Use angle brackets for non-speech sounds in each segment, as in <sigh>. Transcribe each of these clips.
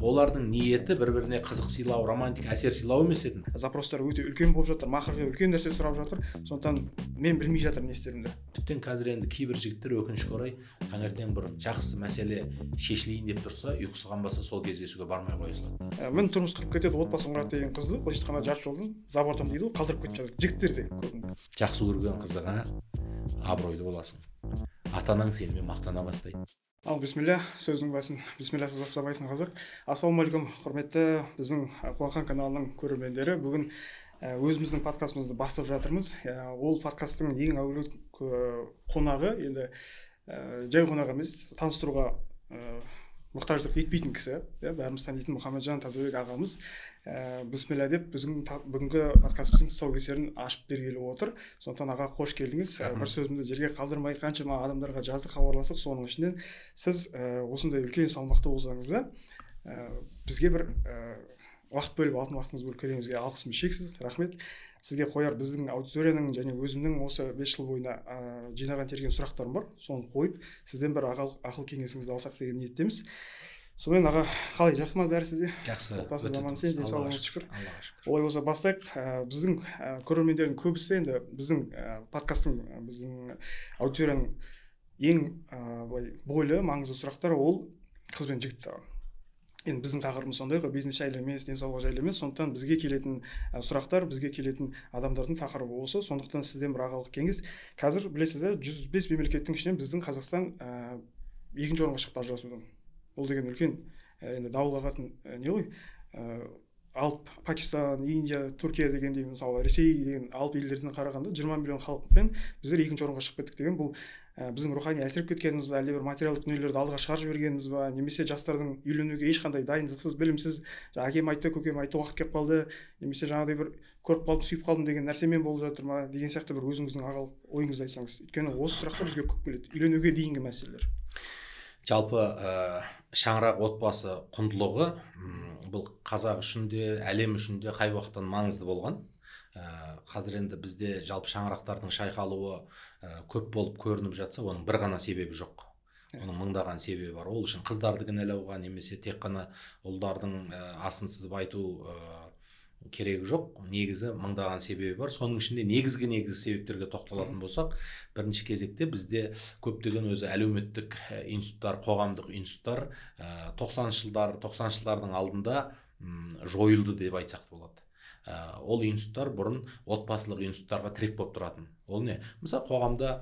олардың ниеті бір біріне қызық сыйлау романтик әсер сыйлау емес еді запростар өте үлкен болып жатыр махрға үлкен нәрсе сұрап жатыр сондықтан мен білмей жатырмын не істерімді тіптен қазір енді кейбір жігіттер өкінішке орай таңертең бір жақсы мәселе шешілейін деп тұрса ұйқысы қанбаса сол кездесуге бармай қоя салады міне тұрмыс құрып кетеді отбасын құрады деген қызды былайша айтқанда жарты жолдың бортом дейді ғой қалдырып кетіп жатыр жігіттер де жақсы көрген қызыңа абыройлы боласың ата анаң сенімен мақтана бастайды ал бисмилля сөздің басын бисмиллясыз бастамайтын қазақ ассалаумағалейкум құрметті біздің қуақан каналының көрермендері бүгін өзіміздің подкастымызды бастап жатырмыз ол подкасттың ең әуелі қонағы енді жай қонақ емес таныстыруға мұқтаждық етпейтін кісі иә бәріміз танитын мұхамеджан тазабек ағамыз ііі э, бісміллә деп біздің бүгінгі подкастымыздың тұсаукесерін ашып бергелі отыр сондықтан аға қош келдіңіз э, бір сөзімді жерге қалдырмай қаншама адамдарға жазды хабарласық соның ішінен сіз ә, осындай үлкен салмақта болсаңыз да ә, бізге бір ә, уақыт бөліп алтын уақытыңызды бөліп келгеніңізге алғысым шексіз рахмет сізге қояр біздің аудиторияның және өзімнің осы бес жыл бойына ә, жинаған терген сұрақтарым бар соны қойып сізден бір ақыл кеңесіңізді алсақ деген ниеттеміз сонымен аға қалай жақсы ма бәрі сізде жақсы отбасыңыз аман есен денсаулығыңыз шүкір аллаға шүкір олай болса бастайық ә, біздің ә, көрермендердің көбісі енді біздің ә, подкасттың біздің аудиторияның ең былай бойлы маңызды сұрақтары ол қыз бен жігіт енді біздің тақырыбымыз сондай ғой бизнес жайлы емес денсаулық жайлы емес сондықтан бізге келетін сұрақтар бізге келетін адамдардың тақырыбы осы сондықтан сізден бір ағалық кеңес қазір білесіз да жүз бес мемлекеттің ішінен біздің қазақстан ә, екінші орынға шықты ажырасудан ол деген үлкен э, енді дауыл қағатын э, не ғой э, алып пакистан индия түркия дегендей мысалы ресей деген алып елдерден қарағанда 20 миллион халықпен біздер екінші орынға шығып кеттік деген бұл ә, біздің рухани әлсіреп кеткеніміз ба әлде бір материалдық дүниелерді алға шығарып жібергеніміз ба немесе жастардың үйленуге ешқандай дайындықсыз білімсіз әкем айтты көкем айтты уақыт келіп қалды немесе жаңағыдай бір көріп қалдым сүйіп қалдым деген нәрсемен болып жатыр ма деген сияқты бір өзіңіздің ағалық ойыңызды айтсаңыз өйткені осы сұрақтар бізге көп келеді үйленуге дейінгі мәселелер жалпы шаңырақ отбасы құндылығы бұл қазақ үшін де әлем үшін де қай уақыттан маңызды болған ә, қазір енді бізде жалпы шаңырақтардың шайқалуы ә, көп болып көрініп жатса оның бір ғана себебі жоқ иә. оның мыңдаған себебі бар ол үшін қыздарды кінәлауға немесе тек қана ұлдардың ә, асын сызып айту ә, керегі жоқ негізі мыңдаған себебі бар соның ішінде негізгі негізгі себептерге тоқталатын болсақ бірінші кезекте бізде көптеген өзі әлеуметтік э, институттар қоғамдық институттар э, тоқсаныншы жылдар тоқсаныншы жылдардың алдында жойылды деп айтсақ болады э, ол институттар бұрын отбасылық институттарға тірек болып тұратын ол не мысалы қоғамда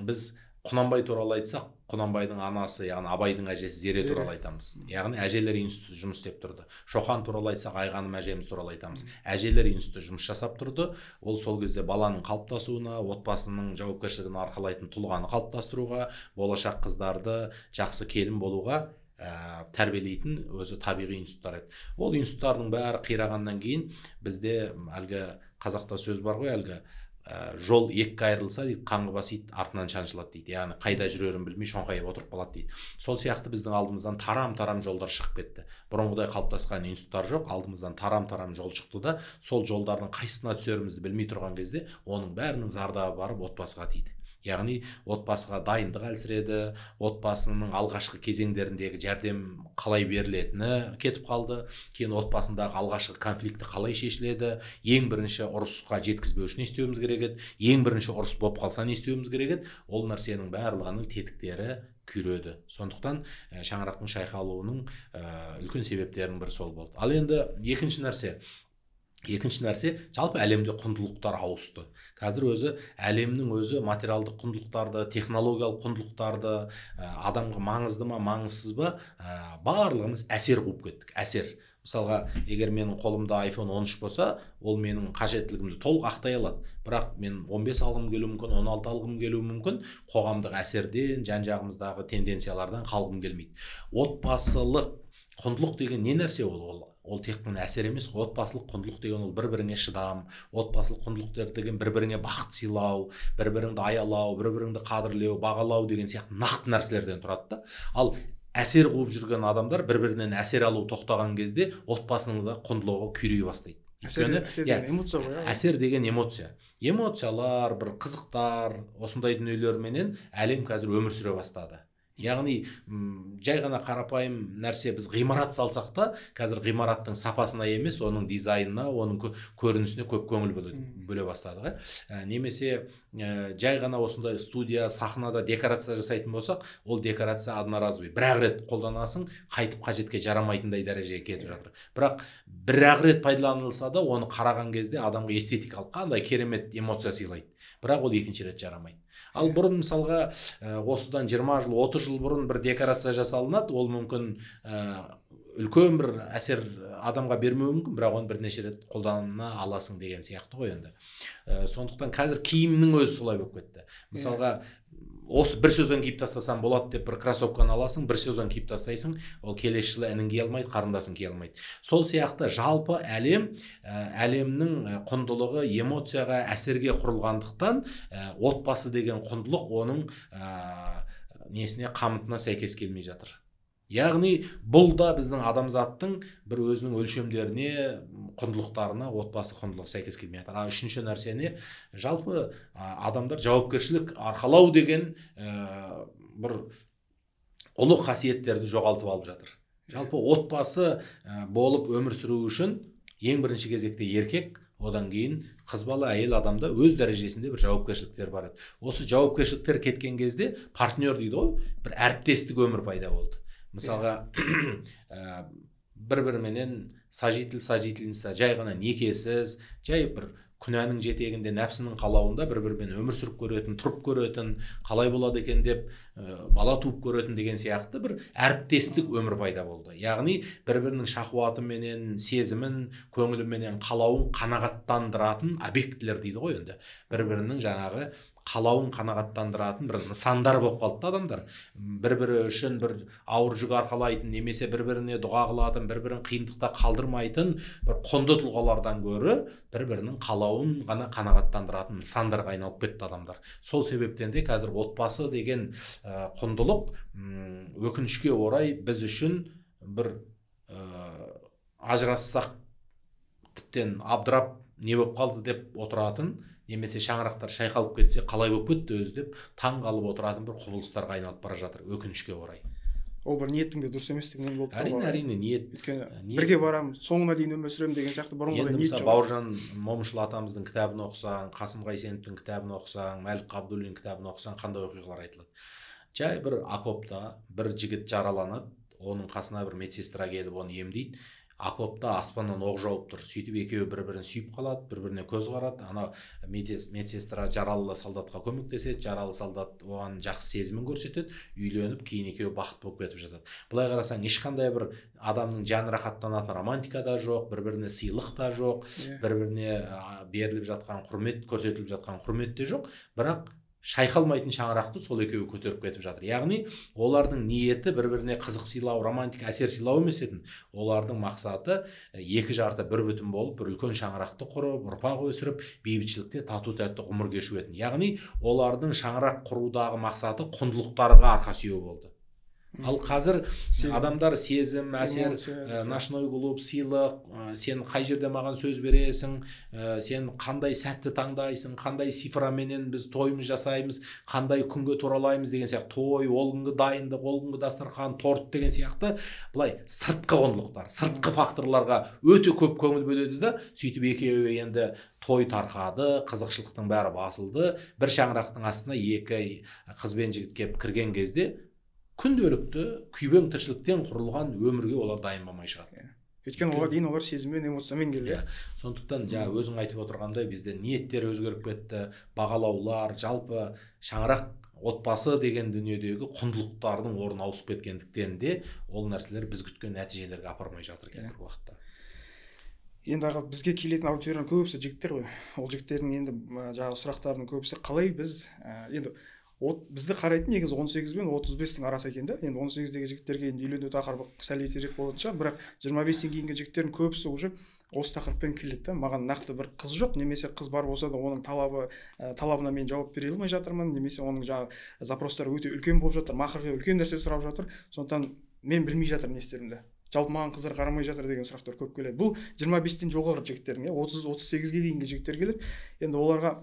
біз құнанбай туралы айтсақ құнанбайдың анасы яғни абайдың әжесі зере туралы айтамыз яғни әжелер институты жұмыс істеп тұрды шоқан туралы айтсақ айғаным әжеміз туралы айтамыз әжелер институты жұмыс жасап тұрды ол сол кезде баланың қалыптасуына отбасының жауапкершілігін арқалайтын тұлғаны қалыптастыруға болашақ қыздарды жақсы келін болуға ә, тәрбиелейтін өзі табиғи институттар еді ол институттардың бәрі қирағаннан кейін бізде әлгі қазақта сөз бар ғой әлгі Э, жол екі айырылса дейді қаңғыбас ит артынан шаншылады дейді яғни қайда жүрерін білмей шоңқайып отырып қалады дейді сол сияқты біздің алдымыздан тарам тарам жолдар шығып кетті бұрынғыдай қалыптасқан институттар жоқ алдымыздан тарам тарам жол шықты да сол жолдардың қайсысына түсерімізді білмей тұрған кезде оның бәрінің зардабы барып отбасыға тиді яғни отбасыға дайындық әлсіреді отбасының алғашқы кезеңдеріндегі жәрдем қалай берілетіні кетіп қалды кейін отбасындағы алғашқы конфликті қалай шешіледі ең бірінші ұрысқа жеткізбеу үшін не істеуіміз керек еді ең бірінші ұрыс болып қалса не істеуіміз керек еді ол нәрсенің барлығының тетіктері күйреді сондықтан ә, шаңырақтың шайқалуының ә, үлкен себептерінің бірі сол болды ал енді екінші нәрсе екінші нәрсе жалпы әлемде құндылықтар ауысты қазір өзі әлемнің өзі материалдық құндылықтарды технологиялық құндылықтарды ә, адамға маңызды ма маңызсыз ба ә, барлығымыз әсер қуып кеттік әсер мысалға егер менің қолымда iPhone 13 болса ол менің қажеттілігімді толық ақтай алады бірақ мен 15 алғым келуі мүмкін 16 алғым келуі мүмкін қоғамдық әсерден жан жағымыздағы тенденциялардан қалғым келмейді отбасылық құндылық деген не нәрсе ол ол ол тек қана әсер емес отбасылық құндылық деген ол бір біріңе шыдам отбасылық құндылықтар деген бір біріңе бақыт сыйлау бір біріңді аялау бір біріңді қадірлеу бағалау деген сияқты нақты нәрселерден тұрады да ал әсер қуып жүрген адамдар бір бірінен әсер алу тоқтаған кезде отбасының да құндылығы күйрей бастайды әсер, иә, деген эмоция ғой иә, әсер деген эмоция эмоциялар бір қызықтар осындай дүниелерменен әлем қазір өмір сүре бастады яғни жай ғана қарапайым нәрсе біз ғимарат салсақ та қазір ғимараттың сапасына емес оның дизайнына оның көрінісіне көп көңіл бөле бастадық иә немесе ә, жай ғана осындай студия сахнада декорация жасайтын болсақ ол декорация одноразовый бір ақ рет қолданасың қайтып қажетке жарамайтындай дәрежеге кетіп жатыр бірақ бір ақ рет пайдаланылса да оны қараған кезде адамға эстетикалық қандай керемет эмоция сыйлайды бірақ ол екінші рет жарамайды ал иә. бұрын мысалға ә, осыдан 20 жыл 30 жыл бұрын бір декорация жасалынады ол мүмкін ә, үлкен бір әсер адамға бермеуі мүмкін бірақ оны бірнеше рет қолдана аласың деген сияқты ғой енді э, сондықтан қазір киімнің өзі солай болып кетті иә. мысалға осы бір сезон киіп тастасам болады деп бір кроссовканы аласың бір сезон киіп тастайсың ол келесі жылы інің кие алмайды қарындасың кие алмайды сол сияқты жалпы әлем ә, әлемнің ә, құндылығы эмоцияға әсерге құрылғандықтан ә, отбасы деген құндылық оның ә, несіне қамытына сәйкес келмей жатыр яғни бұл да біздің адамзаттың бір өзінің өлшемдеріне құндылықтарына отбасы құндылығы сәйкес келмей жатыр а үшінші нәрсе жалпы адамдар жауапкершілік арқалау деген ә, бір ұлы қасиеттерді жоғалтып алып жатыр жалпы отбасы ә, болып өмір сүру үшін ең бірінші кезекте еркек одан кейін қыз бала әйел адамда өз дәрежесінде бір жауапкершіліктер бар еді осы жауапкершіліктер кеткен кезде партнер дейді ғой бір әріптестік өмір пайда болды мысалға иә. <clears throat> ә, бір біріменен сажитіл сажительница жай ғана некесіз жай бір күнәнің жетегінде нәпсінің қалауында бір бірімен өмір сүріп көретін тұрып көретін қалай болады екен деп ә, бала туып көретін деген сияқты бір әріптестік өмір пайда болды яғни бір бірінің шахуатыменен сезімін көңіліменен қалауын қанағаттандыратын объектілер дейді ғой енді бір бірінің жаңағы қалауын қанағаттандыратын бір нысандар болып қалды адамдар бір бірі үшін бір ауыр жүк арқалайтын немесе бір біріне дұға қылатын бір бірін қиындықта қалдырмайтын бір құнды тұлғалардан гөрі бір бірінің қалауын ғана қанағаттандыратын нысандарға айналып кетті адамдар сол себептен де қазір отбасы деген э, құндылық өкінішке орай біз үшін бір ә, э, ажырассақ тіптен абдырап не болып қалды деп отыратын немесе шаңырақтар шайқалып кетсе қалай болып кетті өзі деп таң қалып отыратын бір құбылыстарға айналып бара жатыр өкінішке орай ол бір ниеттің де дұрыс еместігінен болып тұр әрине әрине ниет өйткені бірге барамын соңына дейін өмір сүремін деген сияқты бұрынғыдай енді мысалы бауыржан момышұлы атамыздың кітабын оқысаң қасым қайсеновтің кітабын оқысаң мәлік қабдуллин кітабын оқысаң қандай оқиғалар айтылады жай бір окопта бір жігіт жараланады оның қасына бір медсестра келіп оны емдейді окопта аспаннан оқ жауып тұр сөйтіп екеуі бір бірін сүйіп қалады бір біріне көз қарады ана медсестра жаралы солдатқа көмектеседі жаралы солдат оған жақсы сезімін көрсетеді үйленіп кейін екеуі бақытты болып кетіп жатады былай қарасаң ешқандай бір адамның жаны рахаттанатын романтика да жоқ бір біріне сыйлық та жоқ иә. бір біріне беріліп жатқан құрмет көрсетіліп жатқан құрмет те жоқ бірақ шайқалмайтын шаңырақты сол екеуі көтеріп кетіп жатыр яғни олардың ниеті бір біріне қызық сыйлау романтик әсер сыйлау емес етін олардың мақсаты екі жарты бір бүтін болып бір үлкен шаңырақты құрып ұрпақ өсіріп бейбітшілікте тату тәтті ғұмыр кешу яғни олардың шаңырақ құрудағы мақсаты құндылықтарға арқа сүйеу болды ал қазір сезім. адамдар сезім әсер ә, ночной клуб сыйлық ә, сен қай жерде маған сөз бересің ә, сен қандай сәтті таңдайсың қандай цифраменен біз тойымыз жасаймыз қандай күнге туралаймыз деген сияқты той ол күнгі дайындық ол күнгі дастархан торт деген сияқты былай сыртқы құндылықтар сыртқы факторларға өте көп көңіл бөледі да сөйтіп екеуі енді той тарқады қызықшылықтың бәрі басылды бір шаңырақтың астына екі қыз бен жігіт келіп кірген кезде күнделікті күйбең тіршіліктен құрылған өмірге олар дайын болмай шығады иә. өйткені оған дейін олар сезіммен эмоциямен келді иә yeah. сондықтан жаңа өзің айтып отырғандай бізде ниеттер өзгеріп кетті бағалаулар жалпы шаңырақ отбасы деген дүниедегі құндылықтардың орны ауысып кеткендіктен де ол нәрселер біз күткен нәтижелерге апармай жатыр иә. қазіргі yeah. уақытта енді аға бізге келетін аудиторияның көбісі жігіттер ғой ол жігіттердің енді жаңағы сұрақтарының көбісі қалай біз енді от бізді қарайтын негізі он сегіз бен отыз бестің арасы екен да енді он сегіздегі жігіттерге енді үйлену тақырыбы сәл ертерек болатын шығар бірақ жиырма бестен кейінгі жігіттердің көбісі уже осы тақырыппен келеді да маған нақты бір қыз жоқ немесе қыз бар болса да оның талабы ә, талабына мен жауап бере алмай жатырмын немесе оның жаңағы запростары өте үлкен болып жатыр мақырға үлкен нәрсе сұрап жатыр сондықтан мен білмей жатырмын не істерімді жалпы маған қыздар қарамай жатыр деген сұрақтар көп келеді бұл жиырма бестен жоғары жігіттердің иә отыз отыз сегізге дейінгі жігіттер келеді енді оларға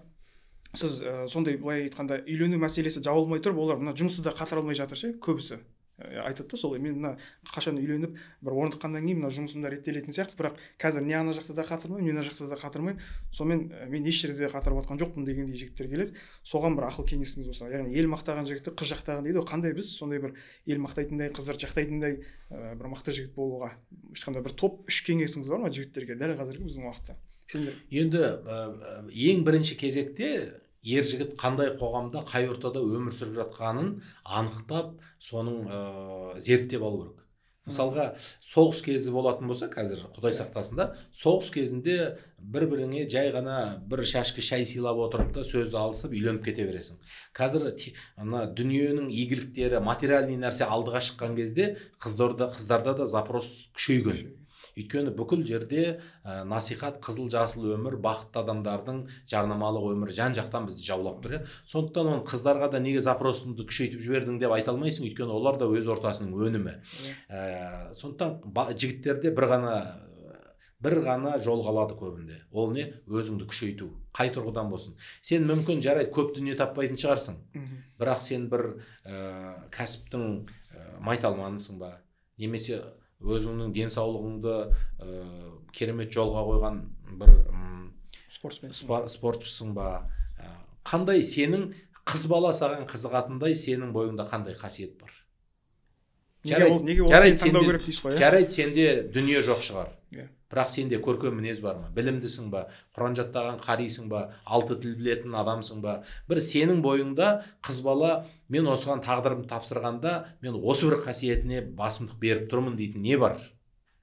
сіз ә, сондай былай айтқанда үйлену мәселесі жабылмай тұрып олар мына жұмысты да қатыра алмай жатыр ше көбісі э, айтады да солай мен мына қашан үйленіп бір орныққаннан кейін мына жұмысым да реттелетін сияқты бірақ қазір не ана жақта да қатырмаймын не мына жақта да қатырмаймын сонымен э, мен еш жерде де қатырып жатқан жоқпын дегендей жігіттер келеді соған бір ақыл кеңесіңіз болса яғни ел мақтаған жігітті қыз жақтаған дейді ғой қандай біз сондай бір ел мақтайтындай қыздар жақтайтындай бір мықты жігіт болуға ешқандай бір топ үш кеңесіңіз бар ма жігіттерге дәл қазіргі біздің уақытта енді ең бірінші кезекте ер жігіт қандай қоғамда қай ортада өмір сүріп жатқанын анықтап соның ә, зерттеп алу керек мысалға соғыс кезі болатын болса қазір құдай сақтасын да соғыс кезінде бір біріңе жай ғана бір шашкі шай сыйлап отырып та сөз алысып үйленіп кете бересің қазір мына дүниенің игіліктері материальный нәрсе алдыға шыққан кезде қыздарда, қыздарда да запрос күшейген өйткені бүкіл жерде ә, насихат қызыл жасыл өмір бақытты адамдардың жарнамалық өмірі жан жақтан бізді жаулап тұр иә сондықтан оны қыздарға да неге запросыңды күшейтіп жібердің деп айта алмайсың өйткені олар да өз ортасының өнімі иә. ә, сондықтан жігіттерде бір ғана бір ғана жол қалады көбінде ол не өзіңді күшейту қай тұрғыдан болсын сен мүмкін жарайды көп дүние таппайтын шығарсың бірақ сен бір ә, кәсіптің ә, майталманысың ба немесе өзіңнің денсаулығыңды ә, керемет жолға қойған бір спортсмен спортшысың ба ә, қандай сенің қыз бала саған қызығатындай сенің бойыңда қандай қасиет бар жарайды сенде, дүние жоқ шығар иә. бірақ сенде көркем мінез бар ма білімдісің ба құран жаттаған қарисың ба алты тіл білетін адамсың ба бір сенің бойыңда қыз бала мен осыған тағдырымды тапсырғанда мен осы бір қасиетіне басымдық беріп тұрмын дейтін не бар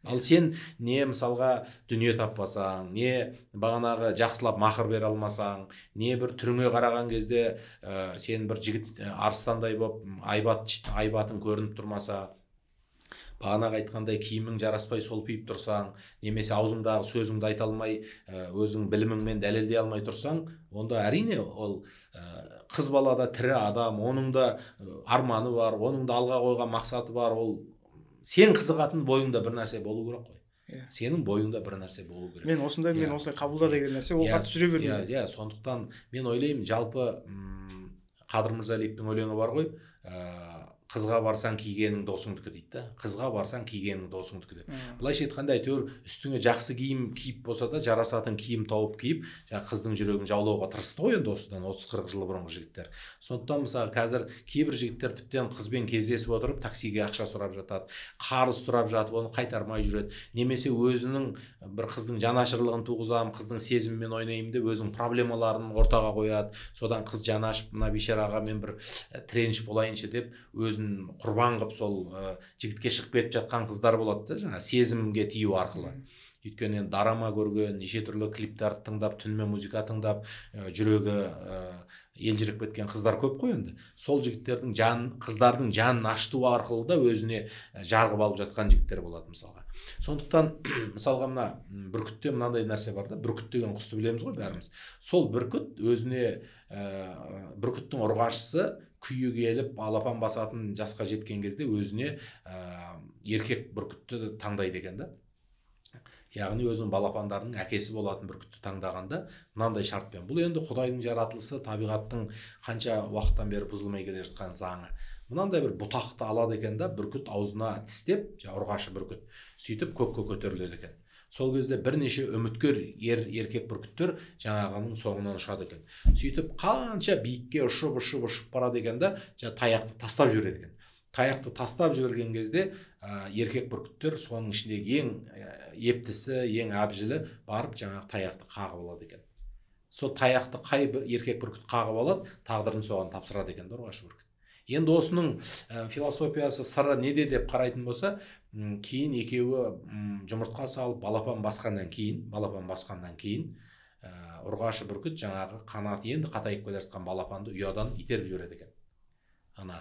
ал иә. сен не мысалға дүние таппасаң не бағанағы жақсылап мақыр бере алмасаң не бір түріңе қараған кезде сен бір жігіт арыстандай болып айбат айбатың көрініп тұрмаса бағанағы айтқандай киімің жараспай солпиып тұрсаң немесе аузыңдағы сөзіңді айта алмай э, өзің біліміңмен дәлелдей алмай тұрсаң онда әрине ол э, қыз бала да тірі адам оның да э, арманы бар оның да алға қойған мақсаты бар ол сен қызығатын бойыңда бір нәрсе болу керек қой Yeah. Иә. сенің бойыңда бір нәрсе болу керек мен осындай yeah. мен иә. осылай қабылда деген нәрсе ол иә. қатты жүре бермейді иә сондықтан мен ойлаймын жалпы қадыр мырзалиевтің өлеңі бар ғой қызға барсаң кигенің досыңдікі дейді да қызға барсаң кигенің досыңдікі деп былайша айтқанда әйтеуір үстіңе жақсы киім киіп болса да жарасатын киім тауып киіп жаңағы қыздың жүрегін жаулауға тырысты ғой енді осыдан отыз қырық жыл бұрынғы жігіттер сондықтан мысалы қазір кейбір жігіттер тіптен қызбен кездесіп отырып таксиге ақша сұрап жатады қарыз сұрап жатып оны қайтармай жүреді немесе өзінің бір қыздың жанашырлығын туғызамын қыздың сезімімен ойнаймын деп өзінің проблемаларын ортаға қояды содан қыз жанашып мына бейшараға мен бір тренш болайыншы деп өзін өзін құрбан қылып сол ә, жігітке шығып кетіп жатқан қыздар болады да жаңағы сезімге тию арқылы өйткені енді дорама көрген неше түрлі клиптарды тыңдап түнімен музыка тыңдап ә, жүрегі ә, елжіреп кеткен қыздар көп қой енді сол жігіттердің жан қыздардың жанын ашыту арқылы да өзіне жарғып алып жатқан жігіттер болады мысалға сондықтан <clears throat> мысалға мына бүркітте мынандай нәрсе бар да бүркіт деген құсты білеміз ғой бәріміз сол бүркіт өзіне ә, бүркіттің ұрғашысы күйі келіп балапан басатын жасқа жеткен кезде өзіне еркек бүркітті таңдайды екен да яғни өзінің балапандарының әкесі болатын бүркітті таңдағанда мынандай шартпен бұл енді құдайдың жаратылысы табиғаттың қанша уақыттан бері бұзылмай келе жатқан заңы мынандай бір бұтақты алады екен да бүркіт аузына тістеп ұрғашы бүркіт сөйтіп көкке көтеріледі екен сол кезде бірнеше үміткер ер еркек бүркіттер жаңағының соңынан ұшады екен сөйтіп қанша биікке ұшып ұшып ұшып барады екен да таяқты тастап жібереді екен таяқты тастап жіберген кезде еркек бүркіттер соның ішіндегі ең ептісі ең әбжілі барып жаңағы таяқты қағып алады екен сол таяқты қай бір еркек бүркіт қағып алады тағдырын соған тапсырады екен да бүркіт енді осының ә, философиясы сыры неде деп қарайтын болса кейін екеуі жұмыртқа салып балапан басқаннан кейін балапан басқаннан кейін ә, ұрғашы бүркіт жаңағы қанаты енді қатайып келе жатқан балапанды ұядан итеріп жібереді ана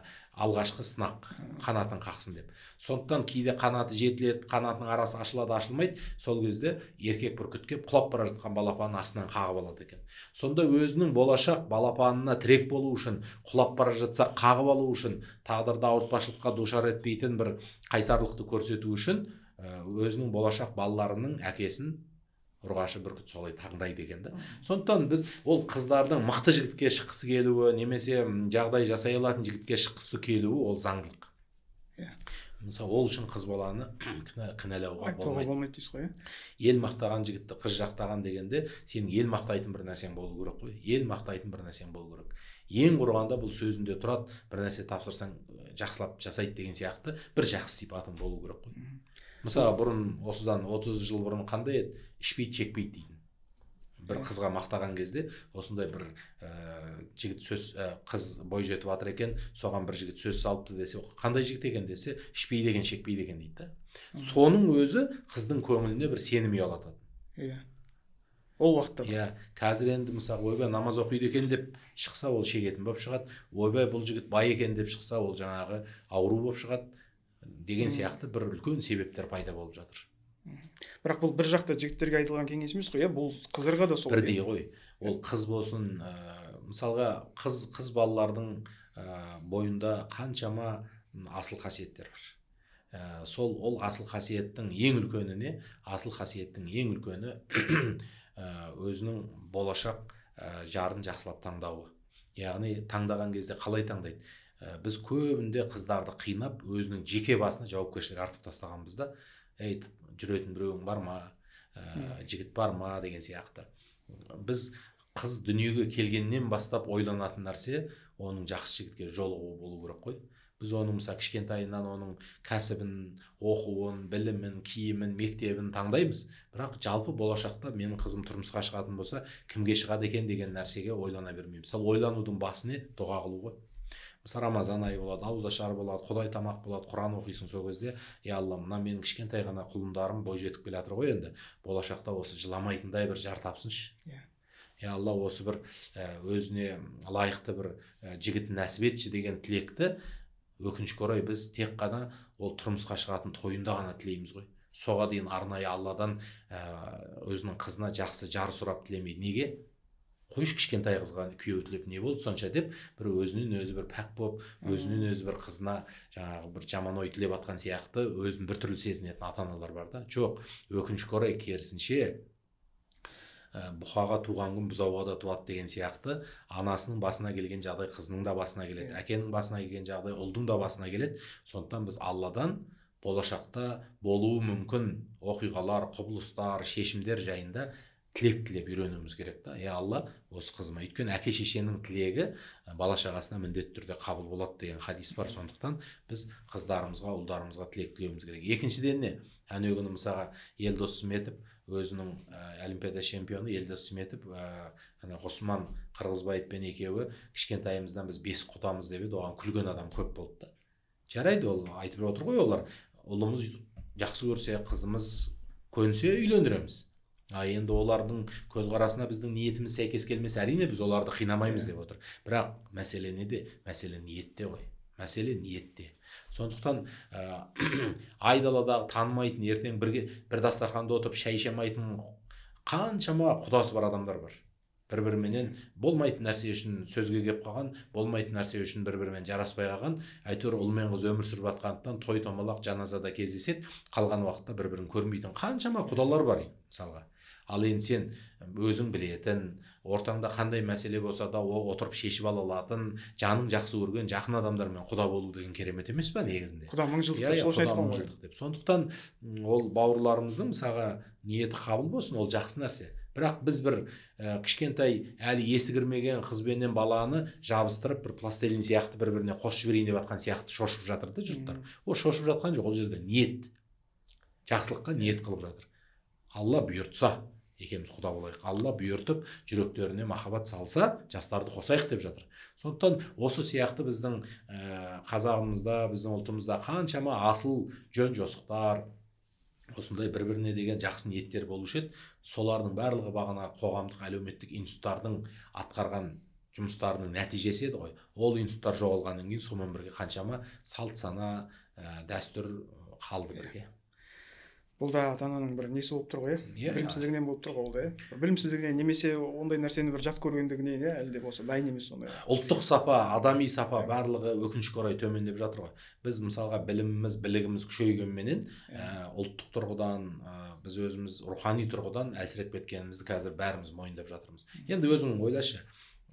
алғашқы сынақ қанатын қақсын деп сондықтан кейде қанаты жетіледі қанатының арасы ашылады ашылмайды сол кезде еркек бүркіт келіп құлап бара жатқан балапанның астынан қағып алады екен сонда өзінің болашақ балапанына тірек болу үшін құлап бара жатса қағып алу үшін тағдырды ауыртпашылыққа душар етпейтін бір қайсарлықты көрсету үшін өзінің болашақ балаларының әкесін ұрғашы бүркіт солай таңдайды екен да сондықтан біз ол қыздардың мықты жігітке шыққысы келуі немесе жағдай жасай алатын жігітке шыққысы келуі ол заңдылық иә мысалы ол үшін қыз баланы <clears throat> кінәлауға болмайды болмайды дейсіз ғой иә? ел мақтаған жігітті қыз жақтаған дегенде сенің ел мақтайтын бір нәрсең болу керек қой ел мақтайтын бір нәрсең болу керек ең құрғанда бұл сөзінде тұрады бір нәрсе тапсырсаң жақсылап жасайды деген сияқты бір жақсы сипатың болу керек қой мысалы бұрын осыдан 30 жыл бұрын қандай еді ішпейді шекпейді дейтін бір қызға мақтаған кезде осындай бір ә, жігіт сөз ә, қыз бой жетіп жатыр екен соған бір жігіт сөз салыпты десе қандай жігіт екен десе ішпейді екен шекпейді екен дейді да соның өзі қыздың көңіліне бір сенім ұялатады иә ол уақытта иә қазір енді мысалы ойбай намаз оқиды екен деп шықса ол шегетін болып шығады ойбай бұл жігіт бай екен деп шықса ол жаңағы ауру болып шығады деген сияқты бір үлкен себептер пайда болып жатыр бірақ бұл бір жақта жігіттерге айтылған кеңес емес қой иә бұл қыздарға да сол бірдей ғой ол қыз болсын ә, мысалға қыз қыз балалардың э, бойында қаншама асыл қасиеттер бар э, сол ол асыл қасиеттің ең үлкеніне асыл қасиеттің ең үлкені <clears throat> өзінің болашақ жарын жақсылап таңдауы яғни таңдаған кезде қалай таңдайды ә, біз көбінде қыздарды қинап өзінің жеке басына жауапкершілік артып тастағанбыз да ей жүретін біреуің бар ма ә, жігіт бар ма деген сияқты біз қыз дүниеге келгеннен бастап ойланатын нәрсе оның жақсы жігітке жолығуы болу керек қой біз оның мысалы кішкентайынан оның кәсібін оқуын білімін киімін мектебін таңдаймыз бірақ жалпы болашақта менің қызым тұрмысқа шығатын болса кімге шығады екен деген нәрсеге ойлана бермейміз мысалы ойланудың басы не дұға қылу ғой мысалы рамазан айы болады ауызашар болады құдай тамақ болады құран оқисың сол кезде е алла мына менің кішкентай ғана құлындарым бойжетіп келе жатыр ғой енді болашақта осы жыламайтындай бір жар тапсыншы иә алла осы бір өзіне лайықты бір жігіт нәсіп етші деген тілекті өкінішке орай біз тек қана ол тұрмысқа шығатын тойында ғана тілейміз ғой соға дейін арнайы алладан өзінің қызына жақсы жар сұрап тілемейді неге қойшы кішкентай қызға күйеу тілеп не болды сонша деп бір өзінен өзі бір пәк болып өзінен өзі бір қызына жаңағы бір жаман ой тілеп жатқан сияқты өзін біртүрлі сезінетін ата аналар бар да жоқ өкінішке орай керісінше ә, бұқаға туған күн бұзауға да туады деген сияқты анасының басына келген жағдай қызының да басына келеді әкенің басына келген жағдай ұлдың да басына келеді сондықтан біз алладан болашақта болуы мүмкін оқиғалар құбылыстар шешімдер жайында тілек тілеп үйренуіміз керек та е алла осы қызыма өйткені әке шешенің тілегі бала шағасына міндетті түрде қабыл болады деген хадис бар сондықтан біз қыздарымызға ұлдарымызға тілек тілеуіміз керек екіншіден не әнеу күні мысалға елдос сметов өзінің олимпиада чемпионы елдос сметов ана ә, ғұсман қырғызбаевпен екеуі кішкентайымыздан біз бесік құтамыз деп еді оған күлген адам көп болды да жарайды ол айтып отыр ғой олар ұлымыз жақсы көрсе қызымыз көнсе үйлендіреміз а енді олардың көзқарасына біздің ниетіміз сәйкес келмесе әрине біз оларды қинамаймыз иә. деп отыр бірақ мәселе неде мәселе ниетте ғой мәселе ниетте сондықтан ә, <clears throat> айдаладағы танымайтын ертең бірге бір дастарханда отырып шай іше алмайтын қаншама құдасы бар адамдар бар бір біріменен болмайтын нәрсе үшін сөзге келіп қалған болмайтын нәрсе үшін бір бірімен жараспай қалған әйтеуір ұл мен қыз өмір сүріп жатқандықтан той томалақ жаназада кездеседі қалған уақытта бір бірін көрмейтін қаншама құдалар бар мысалға ал енді сен өзің білетін ортаңда қандай мәселе болса да о, отырып шешіп ала алатын жаның жақсы көрген жақын адамдармен құда болу деген керемет емес па негізінде құда мың жылдық иә, иә, деп сондықтан ол бауырларымыздың мысалға ниеті қабыл болсын ол жақсы нәрсе бірақ біз бір ә, кішкентай әлі есі кірмеген қызбенен баланы жабыстырып бір пластилин сияқты бір біріне қосып жіберейін деп жатқан сияқты шошып жатыр да жұрттар ол шошып жатқан жоқ ол жерде ниет жақсылыққа ниет қылып жатыр алла бұйыртса екеуміз құда болайық алла бұйыртып жүректеріне махаббат салса жастарды қосайық деп жатыр сондықтан осы сияқты біздің ә, қазағымызда біздің ұлтымызда қаншама асыл жөн жосықтар осындай бір біріне деген жақсы ниеттер болушы еді солардың барлығы бағана қоғамдық әлеуметтік институттардың атқарған жұмыстарының нәтижесі еді ғой ол институттар жоғалғаннан кейін сонымен бірге қаншама салт сана ә, дәстүр қалды иә. бірге бұл да ата ананың бір несі болып тұр ғой иә, иә. білімсіздігінен болып тұр ғой ол да иә білімсіздігінен немесе ондай нәрсені бір жат көргендігінен иә әлде болса дайын емес сондай ұлттық сапа адами сапа yeah. барлығы өкінішке орай төмендеп жатыр ғой біз мысалға біліміміз білігіміз күшейгенменен иә. ә, ұлттық тұрғыдан ә, біз өзіміз рухани тұрғыдан әлсіреп кеткенімізді қазір бәріміз мойындап жатырмыз енді өзің ойлашы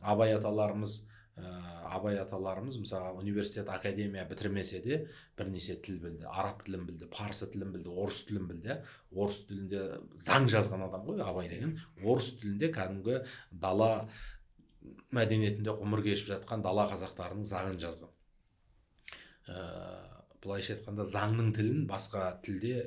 абай аталарымыз ә, абай аталарымыз мысалға университет академия бітірмесе де бірнеше тіл білді араб тілін білді парсы тілін білді орыс тілін білді иә. орыс тілінде заң жазған адам ғой абай деген орыс тілінде кәдімгі дала мәдениетінде ғұмыр кешіп жатқан дала қазақтарының заңын жазған ә, былайша айтқанда заңның тілін басқа тілде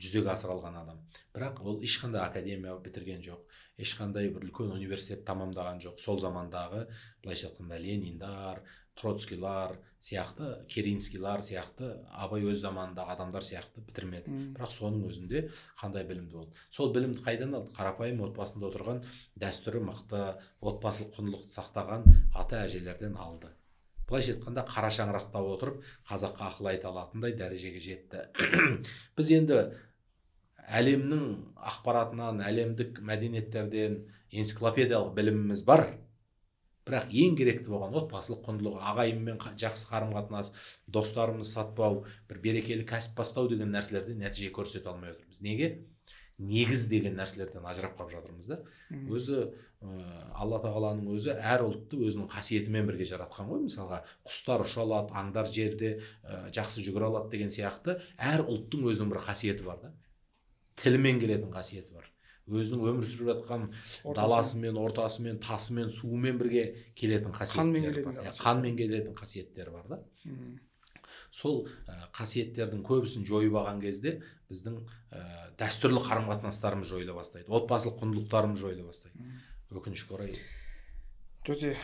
жүзеге асыра алған адам бірақ ол ешқандай академия бітірген жоқ ешқандай бір үлкен университет тамамдаған жоқ сол замандағы былайша айтқанда лениндар троцкийлар сияқты керинскийлар сияқты абай өз заманындағы адамдар сияқты бітірмеді бірақ соның өзінде қандай білімді болды сол білімді қайдан алды қарапайым отбасында отырған дәстүрі мықты отбасылық құндылықты сақтаған ата әжелерден алды былайша айтқанда қара шаңырақта отырып қазаққа ақыл айта алатындай дәрежеге жетті <clears throat> біз енді әлемнің ақпаратынан әлемдік мәдениеттерден энциклопедиялық біліміміз бар бірақ ең керекті болған отбасылық құндылық ағайынмен жақсы қарым қатынас достарымызды сатпау бір берекелі кәсіп бастау деген нәрселерде нәтиже көрсете алмай отырмыз неге негіз деген нәрселерден ажырап қалып жатырмыз да өзі ә, алла тағаланың өзі әр ұлтты өзінің қасиетімен бірге жаратқан ғой мысалға құстар ұша алады аңдар жерде ә, жақсы жүгіре алады деген сияқты әр ұлттың өзінің бір қасиеті бар да тілімен келетін қасиеті бар өзінің өмір сүріп жатқан даласымен ортасымен тасымен суымен бірге келетін бар иә, қанмен келетін қасиеттері бар да сол қасиеттердің көбісін жойып алған кезде біздің дәстүрлі қарым қатынастарымыз жойыла бастайды отбасылық құндылықтарымыз жойыла бастайды өкінішке орай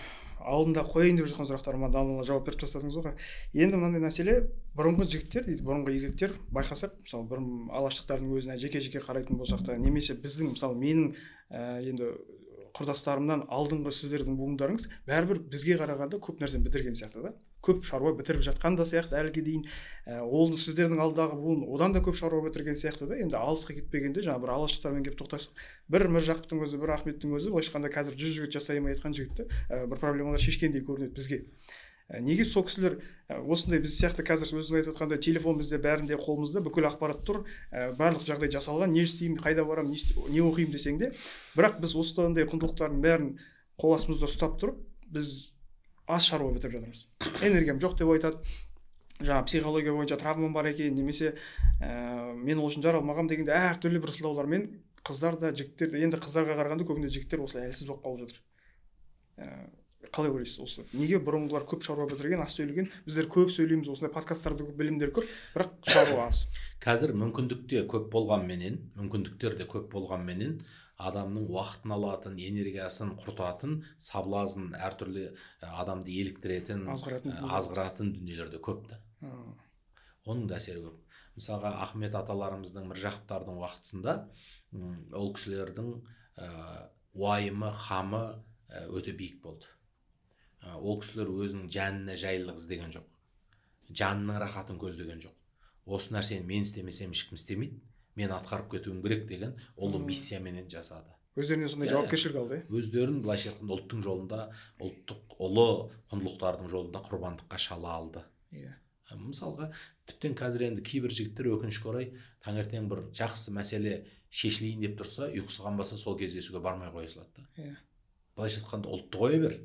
алдында қояйын деп жатқан сұрақтарыма алдын жауап беріп тастадыңыз ғой енді мынандай мәселе бұрынғы жігіттер дейді бұрынғы еркектер байқасақ мысалы бұрын алаштықтардың өзіне жеке жеке қарайтын болсақ та немесе біздің мысалы менің э, енді құрдастарымнан алдыңғы сіздердің буындарыңыз бәрібір бізге қарағанда көп нәрсені бітірген сияқты да көп шаруа бітіріп жатқан да сияқты әліге дейін ә, ол сіздердің алдағы буын одан да көп шаруа бітірген сияқты да енді алысқа кетпегенде жаңағы бір алаштықтармен келіп тоқтасақ бір міржақыптың өзі бір ахметтің өзі былайша айтқанда қазір жүз жігіт жасай алмай жатқан жігітті ә, бір проблемалар шешкендей көрінеді бізге Ә, неге сол кісілер ә, осындай біз сияқты қазір өзің айтып отқандай телефон бізде бәрінде қолымызда бүкіл ақпарат тұр ә, барлық жағдай жасалған не істеймін қайда барамын не, не оқимын десең де бірақ біз осындай құндылықтардың бәрін қол астымызда ұстап тұрып біз аз шаруа бітіріп жатырмыз энергиям жоқ деп айтады жаңағы психология бойынша травмам бар екен немесе ә, мен ол үшін жаралмағанмын дегенде әртүрлі бір сылтаулармен қыздар да жігіттер де енді қыздарға қарағанда көбінде жігіттер осылай әлсіз болып қалып жатыр қалай ойлайсыз осы неге бұрынғылар көп шаруа бітірген аз сөйлеген біздер көп сөйлейміз осындай подкасттарда білімдер көп бірақ шаруа аз <coughs> қазір мүмкіндік те көп болғанменен мүмкіндіктер де көп болғанменен адамның уақытын алатын энергиясын құртатын саблазын әртүрлі э, адамды еліктіретін азғыратын, э, азғыратын дүниелер де көп та оның да әсері көп мысалға ахмет аталарымыздың міржақыптардың уақытысында ол кісілердің э, уайымы хамы өте биік болды Э, ол кісілер өзінің жанына жайлылық іздеген жоқ жанының рахатын көздеген жоқ осы нәрсені мен істемесем ешкім істемейді мен атқарып кетуім керек деген ұлы миссияменен жасады өздеріне сондай иә, иә. жауапкершілік алды иә өздерін былайша айтқанда ұлттың жолында ұлттық ұлы құндылықтардың жолында құрбандыққа шала алды иә э, мысалға тіптен қазір енді кейбір жігіттер өкінішке орай таңертең бір жақсы мәселе шешілейін деп тұрса ұйқысы қанбаса сол кездесуге бармай қоя салады да иә былайша айтқанда ұлтты қоя бер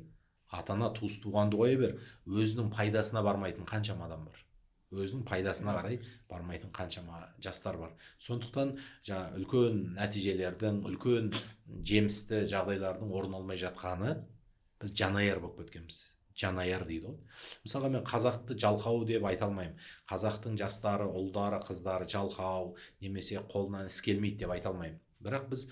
Атана ана туыс туғанды қоя бер өзінің пайдасына бармайтын қаншама адам бар өзінің пайдасына қарай бармайтын қаншама жастар бар сондықтан жаңа үлкен нәтижелердің үлкен жемісті жағдайлардың орын алмай жатқаны біз жанаяр болып кеткенбіз жанаяр дейді ғой мысалға мен қазақты жалқау деп айта алмаймын қазақтың жастары ұлдары қыздары жалқау немесе қолынан іс келмейді деп айта алмаймын бірақ біз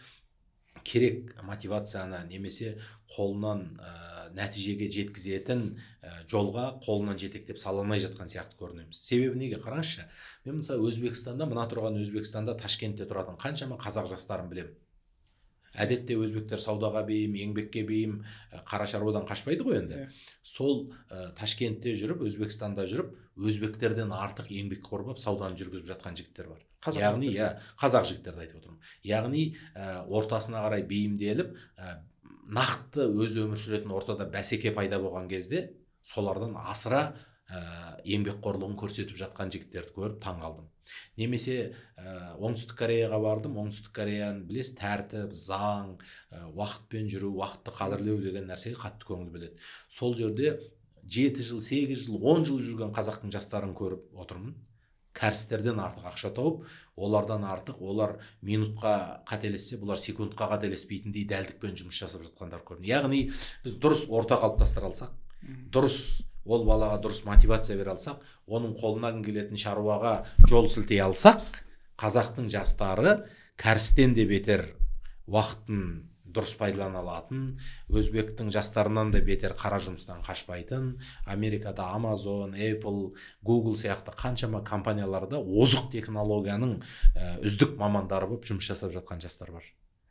керек мотивацияны немесе қолынан э, нәтижеге жеткізетін э, жолға қолынан жетектеп сала алмай жатқан сияқты көрінеміз себебі неге қараңызшы мен мысалы өзбекстанда мына тұрған өзбекстанда ташкентте тұратын қаншама қазақ жастарын білемін әдетте өзбектер саудаға бейім еңбекке бейім э, қара шаруадан қашпайды ғой енді иә. сол ә, ташкентте жүріп өзбекстанда жүріп өзбектерден артық еңбекқор болып сауданы жүргізіп жатқан жігіттер бар қазақ яғни иә қазақ жігіттерді айтып отырмын яғни э, ортасына қарай бейімделіп ә, нақты өз өмір сүретін ортада бәсеке пайда болған кезде солардан асыра ә, еңбекқорлығын көрсетіп жатқан жігіттерді көріп таң қалдым немесе ә, оңтүстік кореяға бардым оңтүстік кореяны білесіз тәртіп заң ә, уақытпен жүру уақытты қадірлеу деген нәрсеге қатты көңіл бөледі сол жерде жеті жыл сегіз жыл он жыл жүрген қазақтың жастарын көріп отырмын кәрістерден артық ақша тауып олардан артық олар минутқа қателессе бұлар секундқа қателеспейтіндей дәлдікпен жұмыс жасап жатқандар көрдім яғни біз дұрыс орта қалыптастыра алсақ дұрыс ол балаға дұрыс мотивация бере алсақ оның қолынан келетін шаруаға жол сілтей алсақ қазақтың жастары кәрістен де бетер уақытын дұрыс пайдалана алатын өзбектің жастарынан да бетер қара жұмыстан қашпайтын америкада amazon apple google сияқты қаншама компанияларда озық технологияның э, үздік мамандары болып жұмыс жасап жатқан жастар бар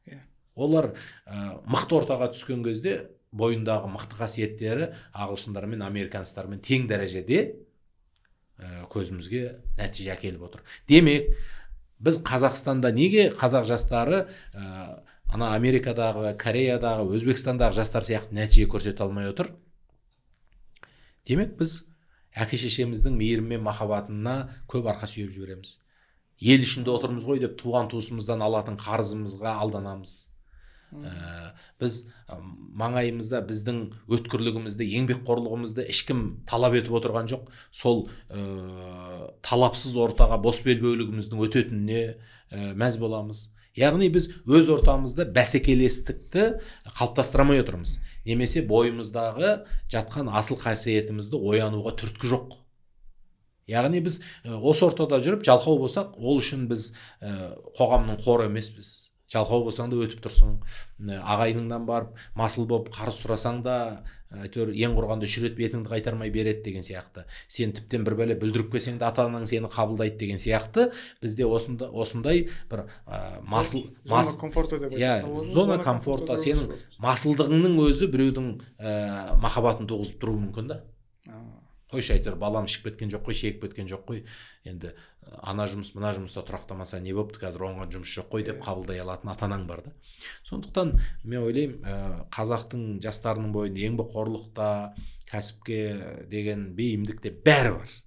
иә. олар ә, мықты ортаға түскен кезде бойындағы мықты қасиеттері ағылшындар мен американецтармен тең дәрежеде э, көзімізге нәтиже әкеліп отыр демек біз қазақстанда неге қазақ жастары э, ана америкадағы кореядағы өзбекстандағы жастар сияқты нәтиже көрсете алмай отыр демек біз әке шешеміздің мейірім мен махаббатына көп арқа сүйеп жібереміз ел ішінде отырмыз ғой деп туған туысымыздан алатын қарызымызға алданамыз ә, біз маңайымызда біздің өткірлігімізді еңбекқорлығымызды ешкім талап етіп отырған жоқ сол ә, талапсыз ортаға бос белбеулігіміздің өтетініне ә, мәз боламыз яғни біз өз ортамызда бәсекелестікті қалыптастырмай отырмыз немесе бойымыздағы жатқан асыл қасиетімізді оянуға түрткі жоқ яғни біз осы ортада жүріп жалқау болсақ ол үшін біз қоғамның қоры емеспіз жалқау болсаң да өтіп тұрсың ағайыныңнан барып масыл болып қарыз сұрасаң да әйтеуір ең құрғанда үш рет бетіңді қайтармай береді деген сияқты сен тіптен бір бәле бүлдіріп келсең де ата анаң сені қабылдайды деген сияқты бізде осында, осындай бір ә, масыл мас, зона комфорта деп иә зона комфорта сенің масылдығыңның өзі біреудің ә, махаббатын туғызып тұруы мүмкін да қойшы әйтеуір балам ішіп кеткен жоқ қой шегіп кеткен жоқ қой енді ана жұмыс мына жұмыста тұрақтамаса не болыпты қазір оңған жұмыс жоқ қой деп қабылдай алатын ата анаң бар да сондықтан мен ойлаймын қазақтың жастарының бойында еңбекқорлықта кәсіпке деген бейімдікте бәрі бар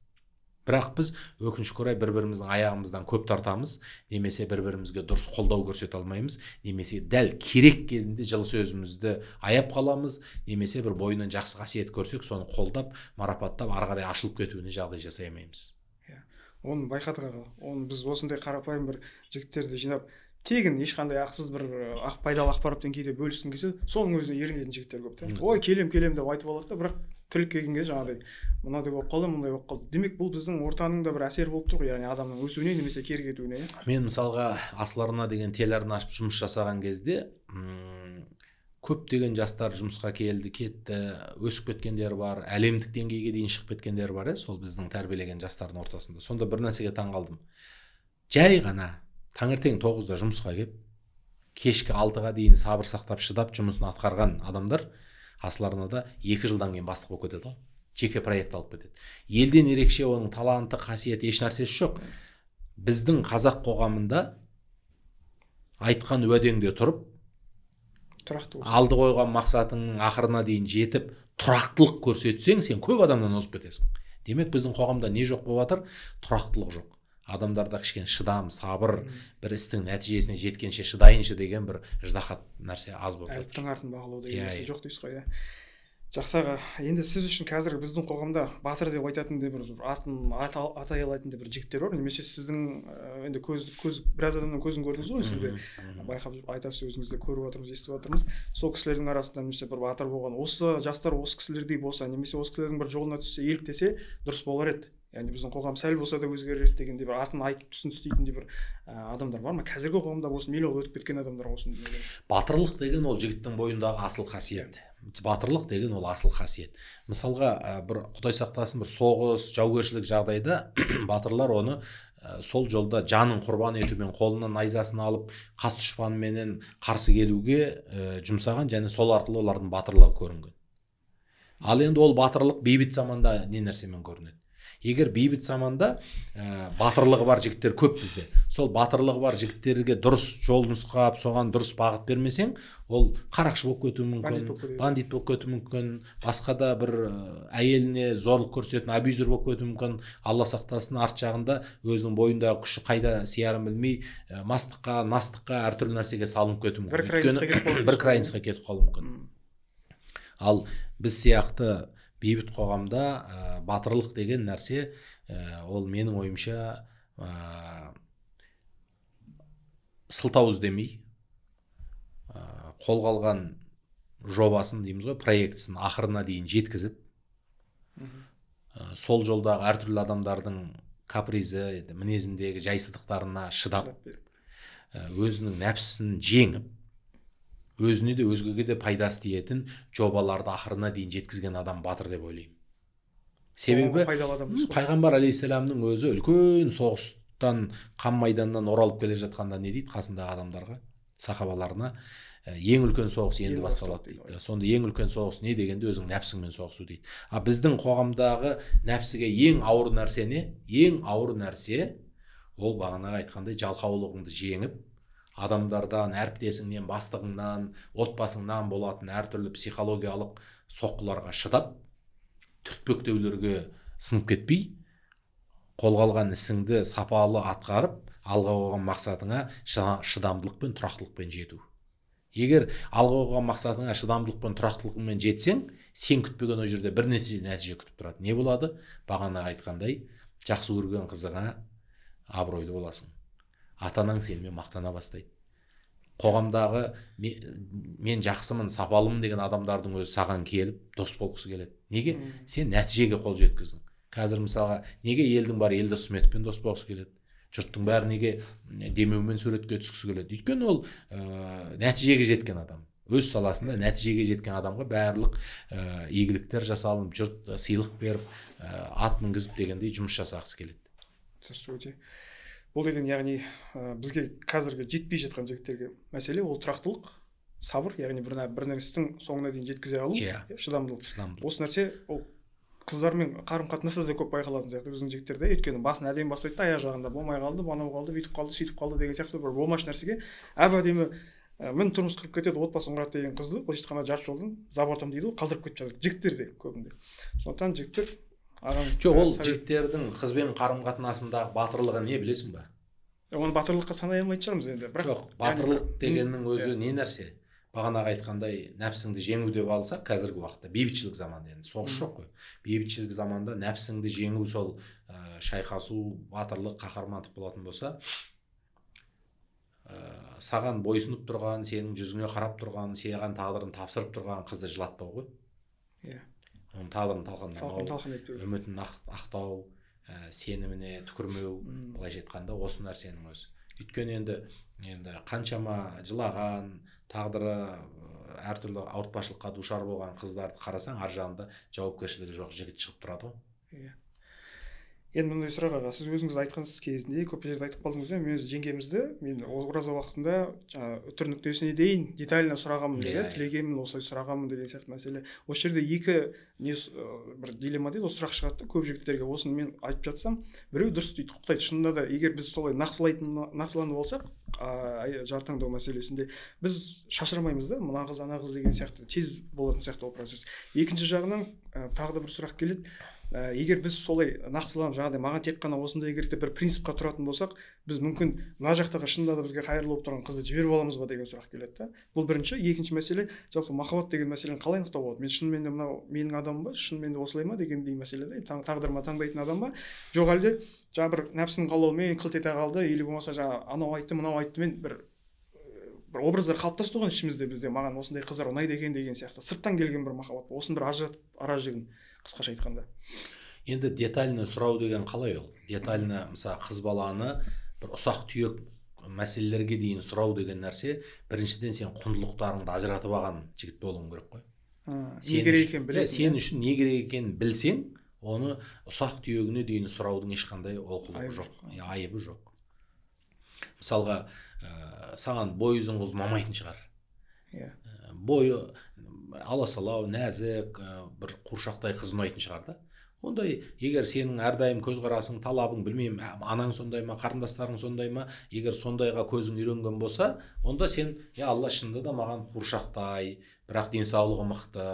бірақ біз өкінішке орай бір біріміздің аяғымыздан көп тартамыз немесе бір бірімізге дұрыс қолдау көрсете алмаймыз немесе дәл керек кезінде жылы сөзімізді аяп қаламыз немесе бір бойынан жақсы қасиет көрсек соны қолдап марапаттап ары қарай ашылып кетуіне жағдай жасай алмаймыз иә оны байқадық аға оны біз осындай қарапайым бір жігіттерді жинап тегін ешқандай ақсыз бір ақ пайдалы ақпаратпен кейде бөліскің келсе соның өзіне ерінетін жігіттер көп та ой келем келем деп айтып алады да бірақ тіл келген кезде жаңағыдай мынадай болып қалды мындай болып қалды демек бұл біздің ортаның да бір әсері болып тұр ғой яғни адамның өсуіне немесе кері кетуіне иә. мен мысалға асыл арна деген телеарна ашып жұмыс жасаған кезде көптеген жастар жұмысқа келді кетті өсіп кеткендер бар әлемдік деңгейге дейін шығып кеткендер бар иә сол біздің тәрбиелеген жастардың ортасында сонда бір нәрсеге таң қалдым жай ғана таңертең тоғызда жұмысқа келіп кешкі алтыға дейін сабыр сақтап шыдап жұмысын атқарған адамдар да екі жылдан кейін бастық болып кетеді ғой жеке проект алып кетеді елден ерекше оның таланты қасиеті ешнәрсесі жоқ біздің қазақ қоғамында айтқан уәдеңде тұрып тұрақты алды қойған мақсатыңның ақырына дейін жетіп тұрақтылық көрсетсең сен көп адамнан озып кетесің демек біздің қоғамда не жоқ болып жатыр тұрақтылық жоқ адамдарда кішкене шыдам сабыр бір істің нәтижесіне жеткенше шыдайыншы деген бір ыждахат нәрсе аз болып жатыр артын бағалау деген иә, нәрсе иә. жоқ дейсіз ғой иә жақсы аға енді сіз үшін қазір біздің қоғамда батыр деп айтатын бір атын атай алатындай бір жігіттер бар немесе сіздің енді көз көз біраз адамның көзін көрдіңіз ғой сіз байқап жүріп айтасыз өзіңізде көріп жатырмыз естіп жатырмыз сол кісілердің арасында немесе бір батыр болған осы жастар осы кісілердей болса немесе осы кісілердің бір жолына түссе еліктесе дұрыс болар еді яғни біздің қоғам сәл болса да өзгерер дегендей бір атын айтып түсін істейтіндей бір ә, адамдар бар ма қазіргі қоғамда болсын мейлі ол өтіп кеткен адамдар болсын батырлық деген ол жігіттің бойындағы асыл қасиет батырлық деген ол асыл қасиет мысалға ә, бір құдай сақтасын бір соғыс жаугершілік жағдайда <clears throat> батырлар оны ә, сол жолда жанын құрбан етумен қолына найзасын алып қас дұшпанменен қарсы келуге ә, жұмсаған және сол арқылы олардың батырлығы көрінген ал енді ол батырлық бейбіт заманда не нәрсемен көрінеді егер бейбіт заманда ә, батырлығы бар жігіттер көп бізде сол батырлығы бар жігіттерге дұрыс жол нұсқап соған дұрыс бағыт бермесең ол қарақшы болып кетуі мүмкін бандит болып кетуі мүмкін басқа да бір ә, әйеліне зорлық көрсететін абьюзер болып кетуі мүмкін алла сақтасын арт жағында өзінің бойындағы күші қайда сиярын білмей ә, мастыққа настыққа әртүрлі нәрсеге салынып кетуі мүмкін бір крайностьқа кетіп қалуы мүмкін ал біз сияқты бейбіт қоғамда ә, батырлық деген нәрсе ол менің ойымша ә, сылтау іздемей ә, қолға алған жобасын дейміз ғой проектісін ақырына дейін жеткізіп сол жолдағы әртүрлі адамдардың капризі мінезіндегі жайсыздықтарына шыдап өзінің нәпсісін жеңіп өзіне де өзгеге де пайдасы тиетін жобаларды ақырына дейін жеткізген адам батыр деп ойлаймын себебі пайғамбар алейхисаламның өзі үлкен соғыстан қан майданнан оралып келе жатқанда не дейді қасындағы адамдарға сахабаларына ең үлкен соғыс енді басталады дейді сонда ең үлкен соғыс не дегенде өзің нәпсіңмен соғысу дейді а біздің қоғамдағы нәпсіге ең ауыр нәрсе не ең ауыр нәрсе ол бағанағы айтқандай жалқаулығыңды жеңіп адамдардан әріптесіңнен бастығыңнан отбасыңнан болатын әртүрлі психологиялық соққыларға шыдап түртпектеулерге сынып кетпей қолға алған ісіңді сапалы атқарып алға қойған мақсатыңа шыдамдылықпен тұрақтылықпен жету егер алға қойған мақсатыңа шыдамдылықпен тұрақтылықпен жетсең сен күтпеген ол жерде бір нәтиже нәтиже күтіп тұрады не болады бағана айтқандай жақсы көрген қызыңа абыройлы боласың ата анаң сенімен мақтана бастайды қоғамдағы мен жақсымын сапалымын деген адамдардың өзі саған келіп дос болғысы келеді неге сен нәтижеге қол жеткіздің қазір мысалға неге елдің бәрі елді сметовпен дос болғысы келеді жұрттың бәрі неге демеумен суретке түскісі келеді өйткені ол ә, нәтижеге жеткен адам өз саласында нәтижеге жеткен адамға барлық ә, игіліктер жасалынып жұрт сыйлық беріп ә, ат мінгізіп дегендей жұмыс жасағысы келеді бұл деген яғни ә, бізге қазіргі жетпей жатқан жігіттерге мәселе ол тұрақтылық сабыр яғни бір, бір нәрсенің соңына дейін жеткізе алу yeah. Иә. Иә, шыдамдылық шыдамдылық осы нәрсе ол қыздармен қарым қатынаста да көп байқалатын сияқты біздің жігіттерде өйткені басын әдемі бастайды да аяқ жағында болмай қалды анау қалды бүйтіп қалды сөйтіп қалды деген сияқты бір болмашы нәрсеге әп әдемі ә, мін тұрмыс құрып кетеді отбасын құрады деген қызды былайша айтқанда жарты жолдың за бортом дейді ғой қалдырып кетіп жатады жігіттер көбінде сондықтан жігіттер жоқ ол жігіттердің қызбен қарым қатынасындағы батырлығы не білесің ба оны батырлыққа санай алмайтын шығармыз енді бірақ жоқ батырлық дегеннің өзі иә. не нәрсе бағанағы айтқандай нәпсіңді жеңу деп алсақ қазіргі уақытта бейбітшілік заманда енді соғыс жоқ қой бейбітшілік заманда нәпсіңді жеңу сол ә, шайқасу батырлық қаһармандық болатын болса саған бойсынып тұрған сенің жүзіңе қарап тұрған саған тағдырын тапсырып тұрған қызды жылатпау ғой иә оның тағдырын талқандамау үмітін ақтау ә, сеніміне түкірмеу былайша айтқанда осы нәрсенің өзі өйткені енді енді қаншама жылаған тағдыры әртүрлі ауыртпашылыққа душар болған қыздарды қарасаң ар жағында жауапкершілігі жоқ жігіт шығып тұрады ғой иә енді мынандай сұрақ аға сіз өзіңіз айтқансыз кезінде көп жерде айтып қалдыңыз мен өз жеңгемізді мен ораза уақытында жаңағы үтір нүктесіне дейін детально сұрағанмын иә yeah, иә. тілегенмін осылай сұрағанмын деген сияқты мәселе осы жерде екі не бір дилемма дейді осы сұрақ шығады да көп жігіттерге осыны мен айтып жатсам біреу дұрыс дейді құптайды шынында да егер біз солай нақтылайтын нақтыланып алсақ ыыы жар таңдау мәселесінде біз шашырмаймыз да мына қыз ана қыз деген сияқты тез болатын сияқты ол процесс екінші жағынан ә, тағы да бір сұрақ келеді ә, егер біз солай нақтыланып жаңағыдай маған тек қана осындай керек деп бір принципқа тұратын болсақ біз мүмкін мына жақтағы шынында да бізге қайырлы болып тұрған қызды жіберіп аламыз ба деген сұрақ келеді да бұл бірінші екінші мәселе жалпы махаббат деген мәселені қалай анықтауға болады мен шынымен де мынау менің адамым ба шынымен де осылай ма дегендей мәселе да тағдырыма таңдайтын адам ба жоқ әлде жаңағы бір нәпсінің қалауымен қылт ете қалды или болмаса жаңағы анау айтты мынау айтты мен бір бір образдар қалыптасты ғой ішімізде бізде маған осындай қыздар ұнайды екен деген сияқты сырттан келген бір махаббат осыны бір ажыратып ара жігін қысқаша айтқанда енді детальный сұрау деген қалай ол детально мысалы қыз баланы бір ұсақ түйек мәселелерге дейін сұрау деген нәрсе біріншіден сен құндылықтарыңды ажыратып алған жігіт болуың керек қой не керек екенін иә, білесің сен үшін не керек екенін білсең оны ұсақ түйегіне дейін сұраудың ешқандай олқылығы жоқ иә, айыбы жоқ мысалға саған бойы ұзын қыз ұнамайтын шығар иә бойы аласалау нәзік э, бір қуыршақтай қыз ұнайтын шығар да ондай егер сенің әрдайым көзқарасың талабың білмеймін анаң сондай ма қарындастарың сондай ма егер сондайға көзің үйренген болса онда сен е алла шынында да маған қуыршақтай бірақ денсаулығы мықты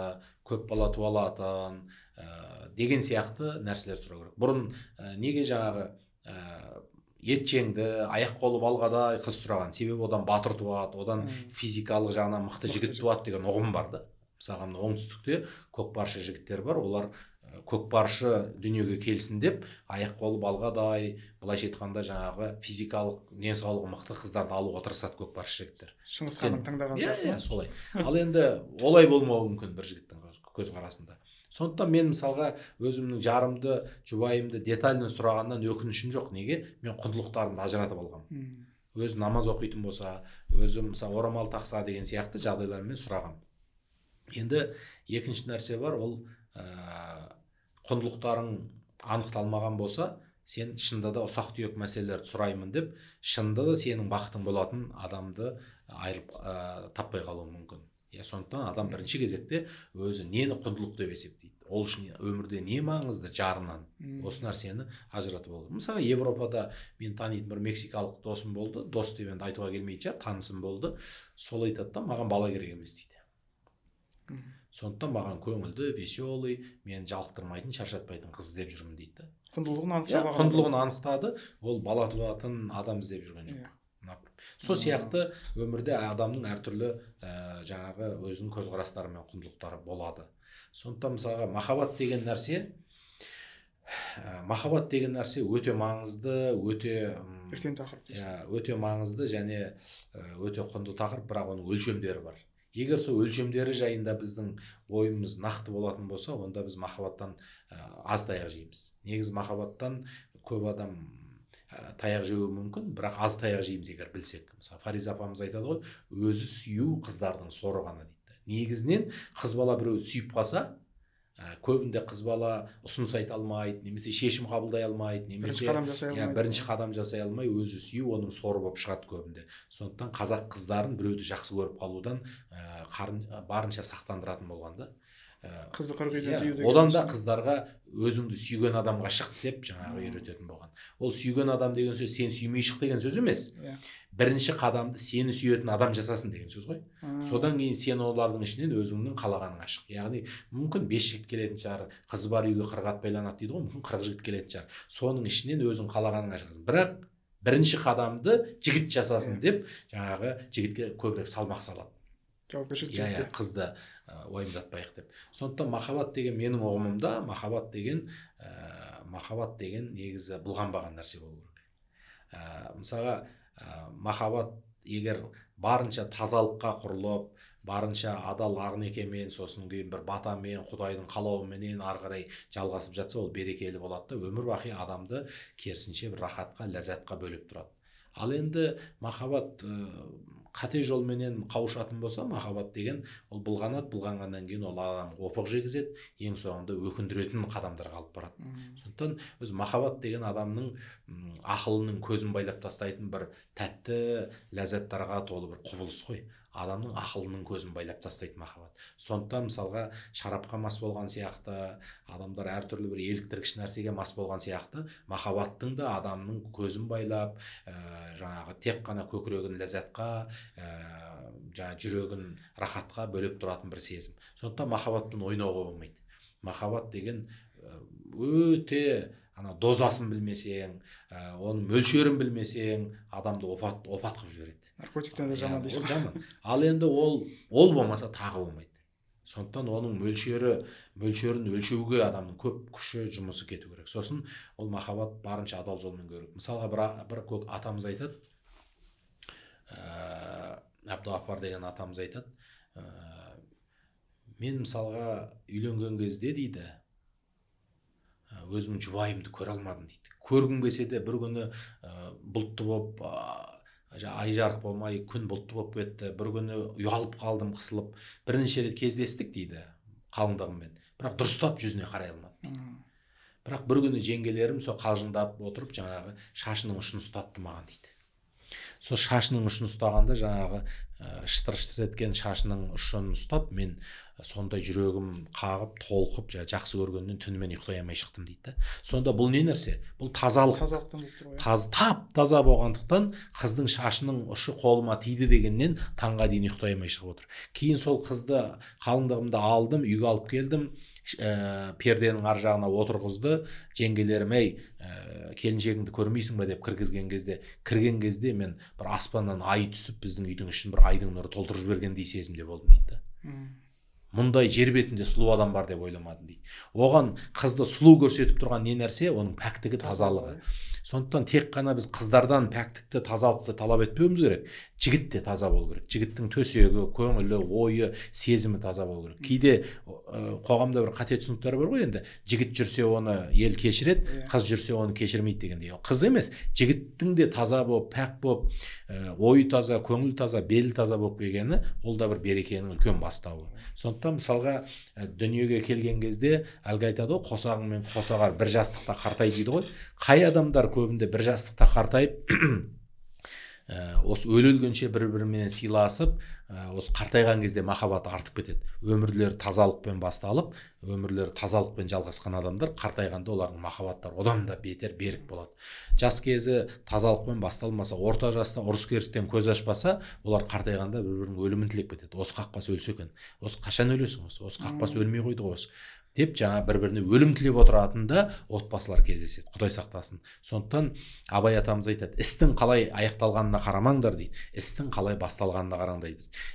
көп бала туа алатын ә, э, деген сияқты нәрселер сұрау керек бұрын ә, неге жаңағы ә, жеңді аяқ қолы балғадай қыз сұраған себебі одан батыр туады одан физикалық жағынан мықты жігіт туады деген ұғым бар да мына оңтүстікте көкпаршы жігіттер бар олар э, көкпаршы дүниеге келсін деп аяқ қолы балғадай былайша айтқанда жаңағы физикалық денсаулығы мықты қыздарды алуға тырысады көкпаршы жігіттер шыңғыс ханның таңдаған иә иә солай ал енді олай болмауы мүмкін бір жігіттің көзқарасында сондықтан мен мысалға өзімнің жарымды жұбайымды детально сұрағаннан өкінішім жоқ неге мен құндылықтарымды ажыратып алғанмын өзі намаз оқитын болса өзі мысалы орамал тақса деген сияқты жағдайлармен сұрағанмын енді екінші нәрсе бар ол ә, құндылықтарың анықталмаған болса сен шынында да ұсақ түйек мәселелерді сұраймын деп шынында да сенің бақытың болатын адамды айырып ә, таппай қалуы мүмкін иә сондықтан адам бірінші кезекте өзі нені құндылық деп есептейді ол үшін өмірде не маңызды жарынан осы нәрсені ажыратып алу мысалы европада мен танитын бір мексикалық досым болды дос деп енді айтуға келмейтін шығар танысым болды сол айтады да маған бала керек емес дейді сондықтан маған көңілді веселый мені жалықтырмайтын шаршатпайтын қыз іздеп жүрмін дейді да құндылығын иә, анықтап құндылығын анықтады ол бала туатын адам іздеп жүрген жоқ иә. сол сияқты өмірде адамның әртүрлі ә, жаңағы өзінің көзқарастары мен құндылықтары болады сондықтан мысалға махаббат деген нәрсе ә, махаббат деген нәрсе өте маңызды өте үлкен тақырып иә өте маңызды және ә, өте құнды тақырып бірақ оның өлшемдері бар егер сол өлшемдері жайында біздің ойымыз нақты болатын болса онда біз махаббаттан аз таяқ жейміз негізі махаббаттан көп адам таяқ жеуі мүмкін бірақ аз таяқ жейміз егер білсек мысалы фариза апамыз айтады ғой өзі сүю қыздардың соры ғана дейді негізінен қыз бала біреуді сүйіп қалса ә, көбінде қыз бала ұсыныс айта алмайды немесе шешім қабылдай алмайды немесе иә, бірінші қадам жасай алмай өзі сүю оның соры болып шығады көбінде сондықтан қазақ қыздарын біреуді жақсы көріп қалудан ә, қарын, барынша сақтандыратын болған да қызды қырық үйден иә, тыю деген одан да қыздарға өзіңді сүйген адамға шық деп жаңағы үйрететін болған ол сүйген адам деген сөз сен сүймей шық деген сөз емес иә. бірінші қадамды сені сүйетін адам жасасын деген сөз ғой содан кейін сен олардың ішінен өзіңнің қалағаныңа шық яғни мүмкін бес жігіт келетін шығар қызы бар үйге қырық ат байланады дейді ғой мүмкін қырық жігіт келетін шығар соның ішінен өзің қалағаныңа шығасың бірақ бірінші қадамды жігіт жасасын иә. деп жаңағы жігітке көбірек салмақ салады жауапкершілік иә, иә қызды уайымдатпайық деп сондықтан махаббат деген менің ұғымымда махаббат деген ә, махаббат деген негізі былғанбаған нәрсе болу керек ә, мысалға ә, махаббат егер барынша тазалыққа құрылып барынша адал ақнекемен сосын кейін бір батамен құдайдың қалауыменен ары қарай жалғасып жатса ол берекелі болады да өмір бақи адамды керісінше бір рахатқа ләззатқа бөлеп тұрады ал енді махаббат қате жолменен қауышатын болса махаббат деген ол былғанат, былғанғаннан кейін ол адам опық жегізеді ең соңында өкіндіретін қадамдарға алып барады сондықтан өзі махаббат деген адамның ақылының көзін байлап тастайтын бір тәтті ләззаттарға толы бір құбылыс қой адамның ақылының көзін байлап тастайды махаббат сондықтан мысалға шарапқа мас болған сияқты адамдар әртүрлі бір еліктіргіш нәрсеге мас болған сияқты махаббаттың да адамның көзін байлап э, жаңағы тек қана көкірегін ләззатқа ә, э, жаңағы жүрегін рахатқа бөлеп тұратын бір сезім сондықтан махаббатпен ойнауға болмайды махаббат деген э, өте ана дозасын білмесең ә, оның мөлшерін білмесең адамды опат опат қылып жібереді наркотиктен де иә, жаман дейсіз жаман ал енді ол ол болмаса тағы болмайды сондықтан оның мөлшері мөлшерін өлшеуге адамның көп күші жұмысы кету керек сосын ол махаббат барынша адал жолмен көру мысалға бір, бір көк атамыз айтады ә, деген атамыз айтады ә, мен мысалға үйленген кезде дейді ә, өзімнің жұбайымды көре алмадым дейді көргім келсе де бір күні ә, бұлтты болып ай жарық болмай күн бұлтты болып кетті бір күні ұялып қалдым қысылып бірнеше рет кездестік дейді қалыңдығыммен бірақ дұрыстап жүзіне қарай алмадым дейді бірақ бір күні жеңгелерім сол қалжыңдап отырып жаңағы шашының ұшын ұстатты маған дейді сол шашының ұшын ұстағанда жаңағы ә, э, шытыр шытыр еткен шашының ұшын ұстап мен э, сондай жүрегім қағып толқып жақсы көргеннен түнімен ұйықтай алмай шықтым дейді да сонда бұл не нәрсе бұл тазалық тазалықтан иә. Таз, тап таза болғандықтан қыздың шашының ұшы қолыма тиді дегеннен таңға дейін ұйықтай алмай шығып отыр кейін сол қызды қалыңдығымды алдым үйге алып келдім ә, перденің ар жағына отырғызды жеңгелерім ей э, келіншегіңді көрмейсің ба деп кіргізген кезде кірген кезде мен бір аспаннан ай түсіп біздің үйдің ішін бір айдың нұры толтырып жібергендей сезімде болдым дейді мұндай жер бетінде сұлу адам бар деп ойламадым дейді оған қызды сұлу көрсетіп тұрған не нәрсе оның пәктігі тазалығы сондықтан тек қана біз қыздардан пәктікті тазалықты талап етпеуіміз керек жігіт те таза болу керек жігіттің төсегі көңілі ойы сезімі таза болу керек кейде қоғамда бір қате түсініктер бар ғой енді жігіт жүрсе оны ел кешіреді иә. қыз жүрсе оны кешірмейді дегендей қыз емес жігіттің де таза болып пәк болып ойы таза көңілі таза белі таза болып келгені ол да бір берекенің үлкен бастауы сондықтан мысалға дүниеге келген кезде әлгі айтады ғой қосағың мен қосағар бір жастықта қартай дейді ғой қай адамдар көбінде бір жастықта қартайып <clears throat> ә, осы өле өлгенше бір бірімен сыйласып ә, осы қартайған кезде махаббат артып кетеді өмірлері тазалықпен басталып өмірлері тазалықпен жалғасқан адамдар қартайғанда олардың махаббаттары одан да бетер берік болады жас кезі тазалықпен басталмаса орта жаста ұрыс керістен көз ашпаса олар қартайғанда бір бірінің өлімін тілеп кетеді осы қақпас өлсе екен осы қашан өлесің осы осы қақпас өлмей қойды ғой осы деп жаңа бір біріне өлім тілеп отыратын да отбасылар кездеседі құдай сақтасын сондықтан абай атамыз айтады істің қалай аяқталғанына қарамаңдар дейді істің қалай басталғанына қараңдар дейді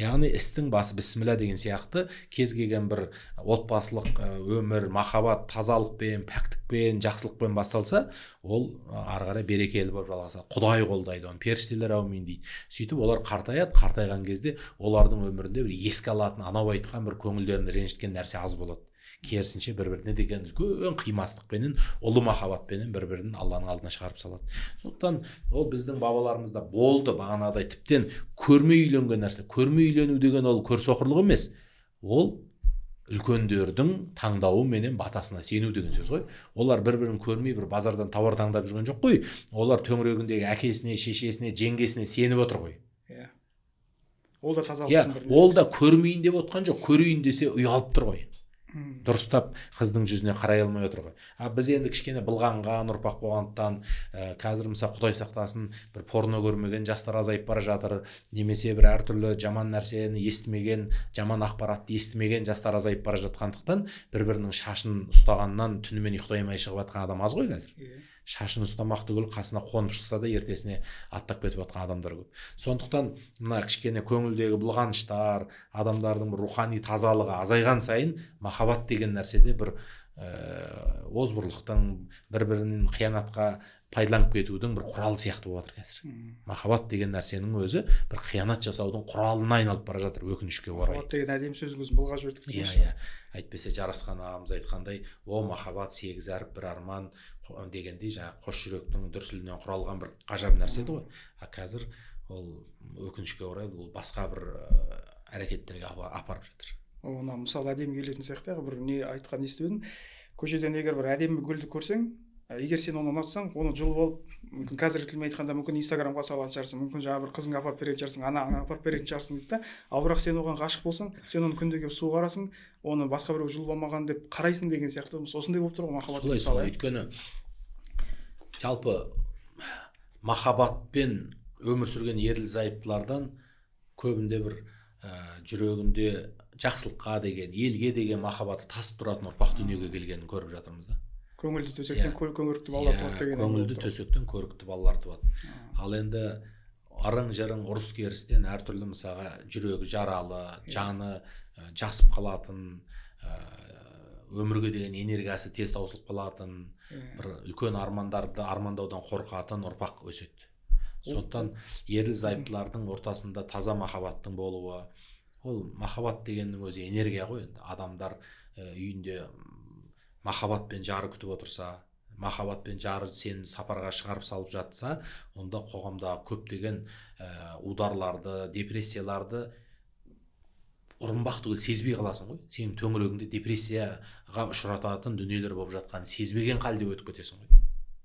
яғни істің басы бісміллә деген сияқты кез келген бір отбасылық өмір махаббат тазалықпен пәктікпен жақсылықпен басталса ол ары қарай берекелі болып жалғасады құдай қолдайды оны періштелер әумин дейді сөйтіп олар қартаяды қартайған кезде олардың өмірінде бір еске алатын анау айтқан бір көңілдерін ренжіткен нәрсе аз болады керісінше бір біріне деген үлкен қимастықпенен ұлы махаббатпенен бір бірін алланың алдына шығарып салады сондықтан ол біздің бабаларымызда болды бағанағыдай тіптен көрмей үйленген нәрсе көрмей үйлену деген ол көрсоқырлық емес ол үлкендердің таңдауы менен батасына сену деген сөз ғой олар бір бірін көрмей бір базардан тауар таңдап жүрген жоқ қой олар төңірегіндегі әкесіне шешесіне жеңгесіне сеніп отыр ғой иә ол да таза иә ол да көрмейін деп отқан жоқ көрейін десе ұялып тұр ғой дұрыстап қыздың жүзіне қарай алмай отыр ғой а біз енді кішкене былғанған ұрпақ болғандықтан ә, қазір мысалы құдай сақтасын бір порно көрмеген жастар азайып бара жатыр немесе бір әртүрлі жаман нәрсені естімеген жаман ақпаратты естімеген жастар азайып бара жатқандықтан бір бірінің шашын ұстағаннан түнімен ұйықтай алмай шығып жатқан адам аз ғой қазір иә шашын ұстамақ түгіл қасына қонып шықса да ертесіне аттап кетіп жатқан адамдар көп сондықтан мына кішкене көңілдегі бұлғаныштар адамдардың бір рухани тазалығы азайған сайын махаббат деген нәрседе бір ә, озбырлықтың бір бірінен қиянатқа пайдаланып кетудің бір құралы сияқты болып жатыр қазір махаббат деген нәрсенің өзі бір қиянат жасаудың құралына айналып бара жатыр өкінішке орай махаббат деген әдемі сөз көзін былға жібердік иә иә әйтпесе жарасқан ағамыз айтқандай о махаббат сегіз әріп бір арман дегендей жаңағы қос жүректің дүрсілінен құралған бір ғажап нәрсе еді ғой ал қазір ол өкінішке орай бұл басқа бір э, әрекеттерге апарып жатыр мына мысалы әдемі келетін сияқты бір не айтқан естіп едім көшеден егер бір әдемі гүлді көрсең егер сен оны ұнатсаң оны жұлып алып мүмкін қазіргі тілмен айтқанда мүмкін инстаграмға салатын шығарсың мүмкін жаңағы бір қызыңа апарып беретін шығарсың анаңа апарып беретін шығарсың дейді да ал бірақ сен оған ғашық болсаң сен оны күнде келіп суғарасың оны басқа біреу жұлып алмаған деп қарайсың деген сияқты осындай болып тұр ғой махаббат солай солай иә. өйткені жалпы махаббатпен өмір сүрген ерлі зайыптылардан көбінде бір ә, жүрегінде жақсылыққа деген елге деген махаббаты тасып тұратын ұрпақ дүниеге келгенін көріп жатырмыз да көңілді төсектен yeah. Иә. көңірікті балалар туады иә, деген көңілді төсектен көрікті балалар туады ал енді ырың жырың ұрыс керістен әртүрлі мысалға жүрегі жаралы иә. жаны э, жасып қалатын өмірге деген энергиясы тез таусылып қалатын бір үлкен армандарды армандаудан қорқатын ұрпақ өседі сондықтан ерлі зайыптылардың ортасында таза махаббаттың болуы ол махаббат дегеннің өзі энергия ғой енді адамдар э, үйінде махаббат жары күтіп отырса махаббат пен жары сені сапарға шығарып салып жатса онда қоғамда көптеген ә, ударларды депрессияларды ұрынбақ түгіл сезбей қаласың ғой сенің төңірегіңде депрессияға ұшырататын дүниелер болып жатқанын сезбеген халде өтіп кетесің ғой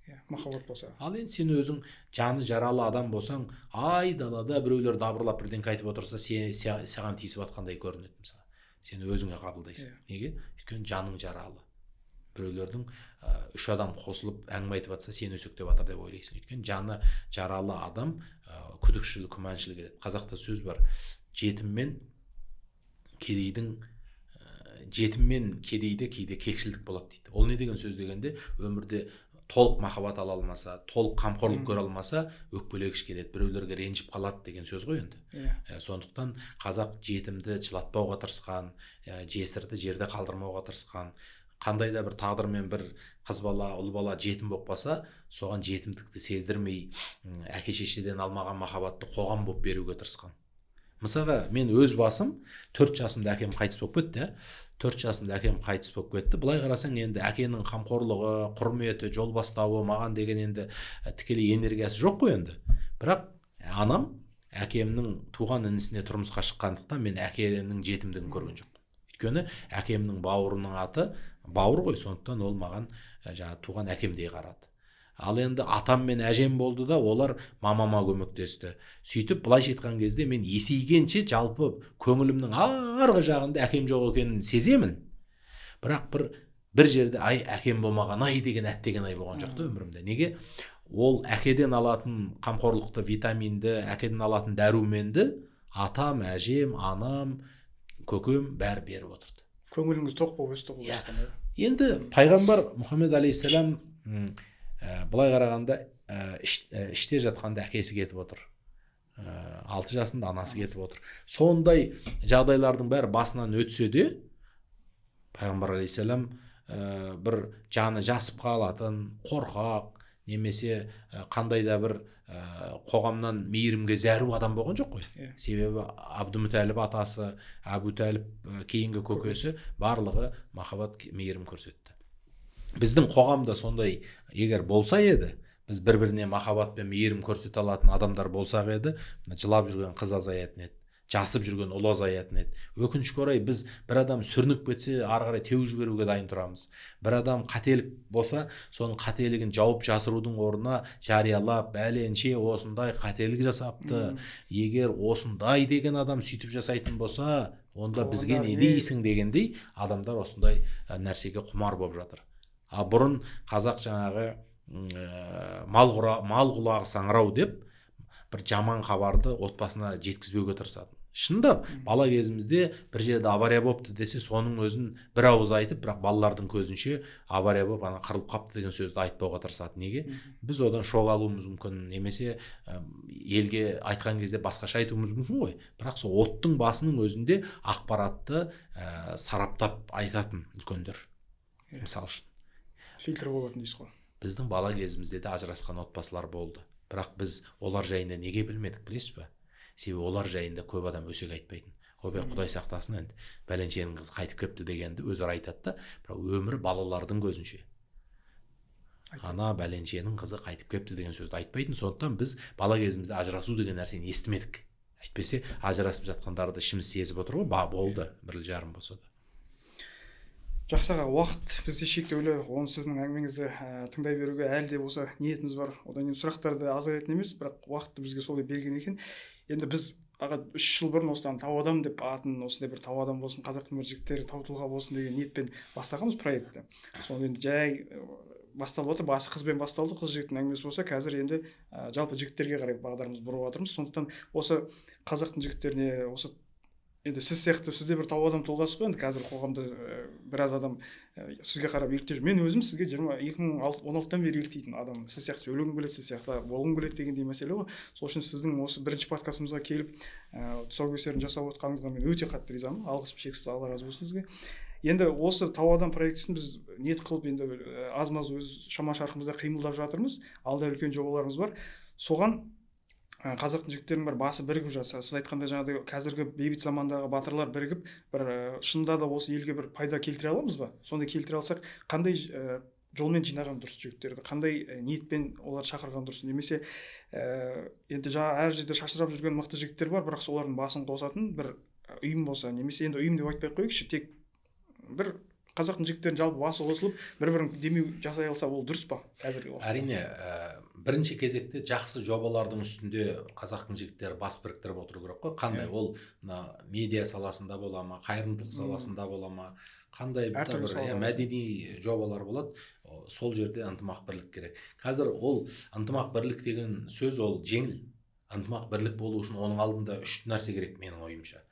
иә махаббат болса ал енді сен өзің жаны жаралы адам болсаң далада біреулер дабырлап бірдеңке айтып отырса сен, саған тиісіп жатқандай көрінеді мысалы сен өзіңе қабылдайсың yeah. Иә. неге өйткені жаның жаралы біреулердің үш адам қосылып әңгіме айтып жатса сені өсектеп жатыр деп ойлайсың өйткені жаны жаралы адам ә, күдікшіл күмәншіл келеді қазақта сөз бар жетіммен кедейдің э, жетім мен кедейде кейде кекшілдік болады дейді ол не деген сөз дегенде өмірде толық махаббат ала алмаса толық қамқорлық көре алмаса өкпелегіш келеді біреулерге ренжіп қалады деген сөз ғой енді yeah. Иә. Э, сондықтан қазақ жетімді жылатпауға тырысқан э, жесірді жерде қалдырмауға тырысқан қандай да бір тағдырмен бір қыз бала ұл бала жетім болып қалса соған жетімдікті сездірмей әке шешеден алмаған махаббатты қоғам болып беруге тырысқан мысалға мен өз басым төрт жасымда әкем қайтыс болып кетті төрт жасымда әкем қайтыс болып кетті былай қарасаң енді әкенің қамқорлығы құрметі жол бастауы маған деген енді ә, тікелей энергиясы жоқ қой енді бірақ анам әкемнің туған інісіне тұрмысқа шыққандықтан мен әкемнің жетімдігін көрген жоқпын өйткені әкемнің бауырының аты бауыр ғой сондықтан ол маған ә, жаңағы туған әкемдей қарады ал енді атам мен әжем болды да олар мамама көмектесті сөйтіп былайша айтқан кезде мен есейгенше жалпы көңілімнің арғы жағында әкем жоқ екенін сеземін бірақ бір бір жерде ай әкем болмаған ай деген әттеген ай болған жоқ та өмірімде неге ол әкеден алатын қамқорлықты витаминді әкеден алатын дәруменді атам әжем анам көкем бәрі беріп отырды көңіліңіз тоқ болып өсті ғой иә. енді пайғамбар мұхаммед алейхисалам ә, былай қарағанда ә, э, э, іште жатқанда әкесі кетіп отыр алты жасында анасы кетіп отыр сондай жағдайлардың бәрі басынан өтсе де пайғамбар алейхисалам бір жаны жасып қалатын қорқақ немесе қандай да бір қоғамнан мейірімге зәру адам болған жоқ қой иә. себебі абдумүтәліп атасы әбу кейінгі көкесі барлығы махаббат мейірім көрсетті біздің қоғамда сондай егер болса еді біз бір біріне махаббат пен мейірім көрсете алатын адамдар болсақ еді жылап жүрген қыз азаятын еді жасып жүрген ұл азаятын еді өкінішке орай біз бір адам сүрініп кетсе ары қарай теуіп жіберуге дайын тұрамыз бір адам қателік болса соның қателігін жауып жасырудың орнына жариялап бәленше осындай қателік жасапты егер осындай деген адам сөйтіп жасайтын болса онда бізге не дейсің дегендей адамдар осындай нәрсеге құмар болып жатыр а бұрын қазақ жаңағы ә, мал, құра, мал құлағы саңырау деп бір жаман хабарды отбасына жеткізбеуге тырысатын шындап бала кезімізде бір жерде авария болыпты десе соның өзін бір ауыз айтып бірақ балалардың көзінше авария болып ана қырылып қапты деген сөзді айтпауға тырысады неге біз одан шок алуымыз мүмкін немесе елге айтқан кезде басқаша айтуымыз мүмкін ғой бірақ сол оттың басының өзінде ақпаратты сараптап айтатын үлкендер иә. мысалы үшін фильтр болатын дейсіз ғой біздің бала кезімізде де ажырасқан отбасылар болды бірақ біз олар жайында неге білмедік білесіз ба себебі олар жайында көп адам өсек айтпайтын ойбай құдай сақтасын енді бәленшенің қызы қайтып кепті дегенді өздері айтады да бірақ өмірі балалардың көзінше ана бәленшенің қызы қайтып келіпті деген сөзді айтпайтын сондықтан біз бала кезімізде ажырасу деген нәрсені естімедік әйтпесе ажырасып жатқандарды ішіміз сезіп отыр ғой болды бір жарым болса да жақсы аға уақыт бізде шектеулі оны сіздің әңгімеңізді ә, тыңдай беруге әлі де болса ниетіміз бар одан кейін сұрақтар да азаятын емес бірақ уақытты бізге солай берген екен енді біз аға үш жыл бұрын осыдан тау адам деп атын осындай бір тау адам болсын қазақтың бір жігіттері тау тұлға болсын деген ниетпен бастағанбыз проектті соны енді жай ә, басталып жатыр басы қызбен басталды қыз жігіттің әңгімесі болса қазір енді ә, жалпы жігіттерге қарай бағдарымызды бұрып жатырмыз сондықтан осы қазақтың жігіттеріне осы енді сіз сияқты сізде бір тау адам тұлғасыз ғой енді қазір қоғамда ә, біраз адам ә, сізге қарап еліктеп мен өзім сізге жиырма екі мың он алтыдан бері еліктейтін адаммын сіз сияқты сөйлегім келеді сіз сияқты болғым келеді дегендей мәселе ғой сол үшін сіздің осы бірінші подкастымызға келіп ә, тұсаукесерін жасап отқаныңызға мен өте қатты ризамын алғысым шексіз алла разы болсын сізге енді осы тау адам проектісін біз ниет қылып енді аз маз өз шама шарқымызда қимылдап жатырмыз алда үлкен жобаларымыз бар соған қазақтың жігіттерінің бір басы бірігіп жатса сіз айтқандай жаңағыдай қазіргі бейбіт замандағы батырлар бірігіп бір шынында да осы елге бір пайда келтіре аламыз ба сондай келтіре алсақ қандай жолмен жинаған дұрыс жігіттерді қандай ниетпен олар шақырған дұрыс немесе ә, енді жаңа әр жерде шашырап жүрген мықты жігіттер бар бірақ солардың басын қосатын бір ұйым болса немесе енді ұйым деп айтпай ақ қояйықшы тек бір қазақтың жігіттерінің жалпы басы қосылып бір бірін демеу жасай алса ол дұрыс па қазіргі уақытта әрине бірінші кезекте жақсы жобалардың үстінде қазақтың жігіттері бас біріктіріп отыру керек қой қандай ол мына медиа саласында бола ма қайырымдылық саласында бола ма қандай бір иә мәдени жобалар болады сол жерде ынтымақ бірлік керек қазір ол ынтымақ бірлік деген сөз ол жеңіл ынтымақ бірлік болу үшін оның алдында үш нәрсе керек менің ойымша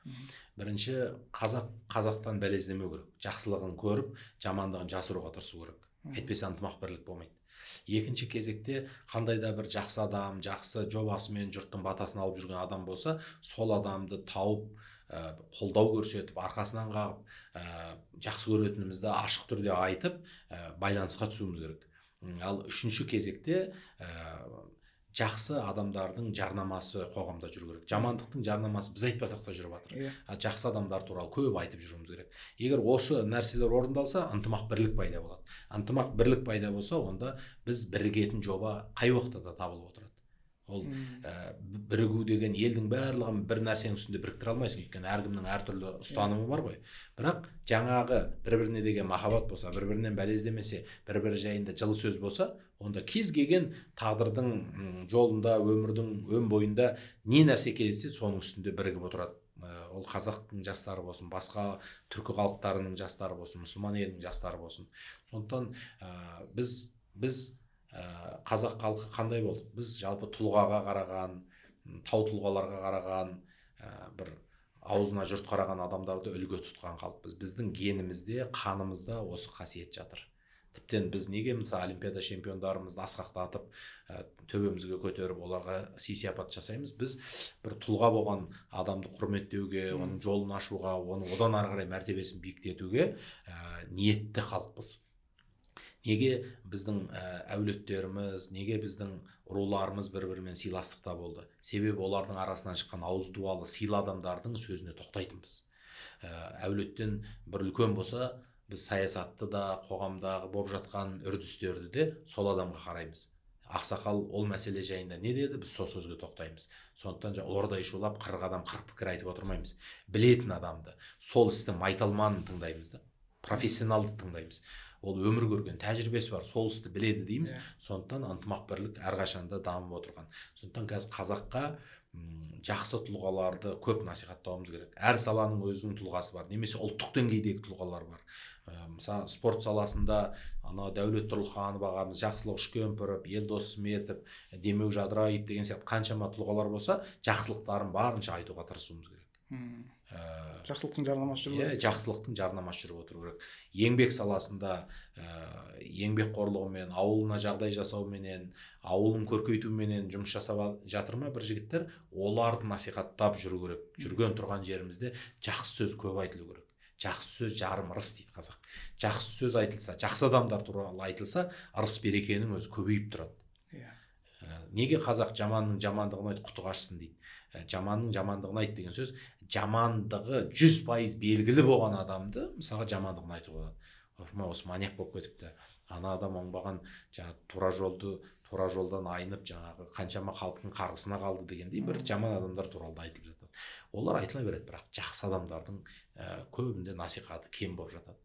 бірінші қазақ қазақтан бәле іздемеу керек жақсылығын көріп жамандығын жасыруға тырысу керек әйтпесе ынтымақ бірлік болмайды екінші кезекте қандай да бір жақсы адам жақсы жобасымен жұрттың батасын алып жүрген адам болса сол адамды тауып ә, қолдау көрсетіп арқасынан қағып ә, жақсы көретінімізді ашық түрде айтып ә, байланысқа түсуіміз керек ал үшінші кезекте жақсы адамдардың жарнамасы қоғамда жүру керек жамандықтың жарнамасы біз айтпасақ та жүріп жатыр yeah. Иә. жақсы адамдар туралы көп айтып жүруіміз керек егер осы нәрселер орындалса ынтымақ бірлік пайда болады ынтымақ бірлік пайда болса онда біз бірігетін жоба қай уақытта да табылып отыр ол ә, бірігу деген елдің барлығын бір нәрсенің үстінде біріктіре алмайсың өйткені әркімнің әртүрлі ұстанымы бар ғой бірақ жаңағы бір біріне деген махаббат болса бір бірінен бәле іздемесе бір бірі жайында жылы сөз болса онда кез келген тағдырдың жолында өмірдің өн бойында не нәрсе кездессе соның үстінде бірігіп отырады ол қазақтың жастары болсын басқа түркі халықтарының жастары болсын мұсылман елінің жастары болсын сондықтан ә, біз біз Э, қазақ халқы қандай болдық біз жалпы тұлғаға қараған тау тұлғаларға қараған э, бір аузына жұрт қараған адамдарды үлгі тұтқан халықпыз біздің генімізде қанымызда осы қасиет жатыр тіптен біз неге мысалы олимпиада чемпиондарымызды асқақтатып ә, төбемізге көтеріп оларға сый сияпат жасаймыз біз бір тұлға болған адамды құрметтеуге оның жолын ашуға оның одан ары қарай мәртебесін биіктетуге ә, ниетті халықпыз неге біздің ә, әулеттеріміз неге біздің руларымыз бір бірімен сыйластықта болды себебі олардың арасынан шыққан ауыз дуалы сыйлы адамдардың сөзіне тоқтайтынбыз ә, әулеттен бір үлкен болса біз саясатты да қоғамдағы болып жатқан үрдістерді де сол адамға қараймыз ақсақал ол мәселе жайында не деді біз сол сөзге тоқтаймыз сондықтан ұлардай шулап қырық адам қырық пікір айтып отырмаймыз білетін адамды сол істің майталманын тыңдаймыз да профессионалды тыңдаймыз ол өмір көрген тәжірибесі бар сол істі біледі дейміз yeah. Иә. сондықтан ынтымақ бірлік әрқашанда дамып отырған сондықтан қазір қазаққа жақсы тұлғаларды көп насихаттауымыз керек әр саланың өзінің тұлғасы бар немесе ұлттық деңгейдегі тұлғалар бар э, мысалы спорт саласында ана дәулет тұрлыханов ағамыз жақсылық үшкемпіров елдос сметов э, демеу жадыраев деген сияқты қаншама тұлғалар болса жақсылықтарын барынша айтуға тырысуымыз керек ә, жақсылықтың жарнамасы жүру иә, керек иә жақсылықтың жарнамасы жүріп отыру керек еңбек саласында ә, э, еңбекқорлығымен ауылына жағдай жасауменен ауылын көркейтуменен жұмыс жасап жатыр ма бір жігіттер оларды насихаттап жүру керек жүрген тұрған жерімізде жақсы сөз көп айтылу керек жақсы сөз жарым ырыс дейді қазақ жақсы сөз айтылса жақсы адамдар туралы айтылса ырыс берекенің өзі көбейіп тұрады иә э, неге қазақ жаманның жамандығын айт құты қашсын дейді жаманның жамандығын айт деген сөз жамандығы жүз пайыз белгілі болған адамды мысалға жамандығын айтуға болады осы маньяк болып кетіпті ана адам оңбаған жаңағы тура жолды тура жолдан айнып жаңағы қаншама халықтың қарғысына қалды дегендей бір жаман адамдар туралы айтылып жатады олар айтыла береді бірақ жақсы адамдардың ә, көбінде насихаты кем болып жатады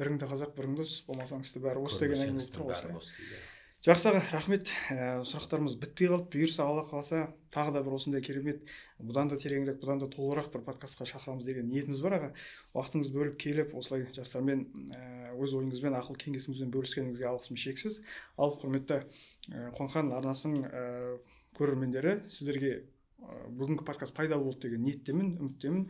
біріңді қазақ бірің дос болмасаң істі бәрі бос деген әңгіме тұр ғой жақсы рахмет ә, сұрақтарымыз бітпей қалды бұйырса алла қаласа тағы да бір осындай керемет бұдан да тереңірек бұдан да толығырақ бір подкастқа шақырамыз деген ниетіміз бар аға уақытыңызды бөліп келіп осылай жастармен ә, өз ойыңызбен ақыл кеңесіңізбен бөліскеніңізге алғысым шексіз ал құрметті ә, қонхан арнасының ә, көрермендері сіздерге ә, бүгінгі подкаст пайдалы болды деген ниеттемін үміттемін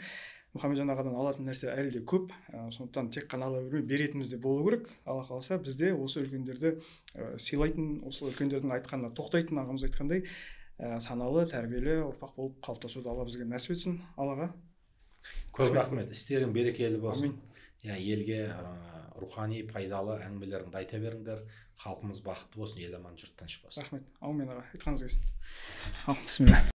мұхаммеджан ағадан алатын нәрсе әлі де көп ә, сондықтан тек қана ала бермей беретініміз де болу керек алла қаласа бізде осы үлкендерді ә, сыйлайтын осы үлкендердің айтқанына тоқтайтын ағамыз айтқандай ә, саналы тәрбиелі ұрпақ болып қалыптасуды алла бізге нәсіп етсін аллаға көп рахмет істерің берекелі болсын иә елге ә, рухани пайдалы әңгімелеріңді айта беріңдер халқымыз бақытты болсын ел аман жұрт тыныш болсын рахмет аумин аға айтқаныңыз келсін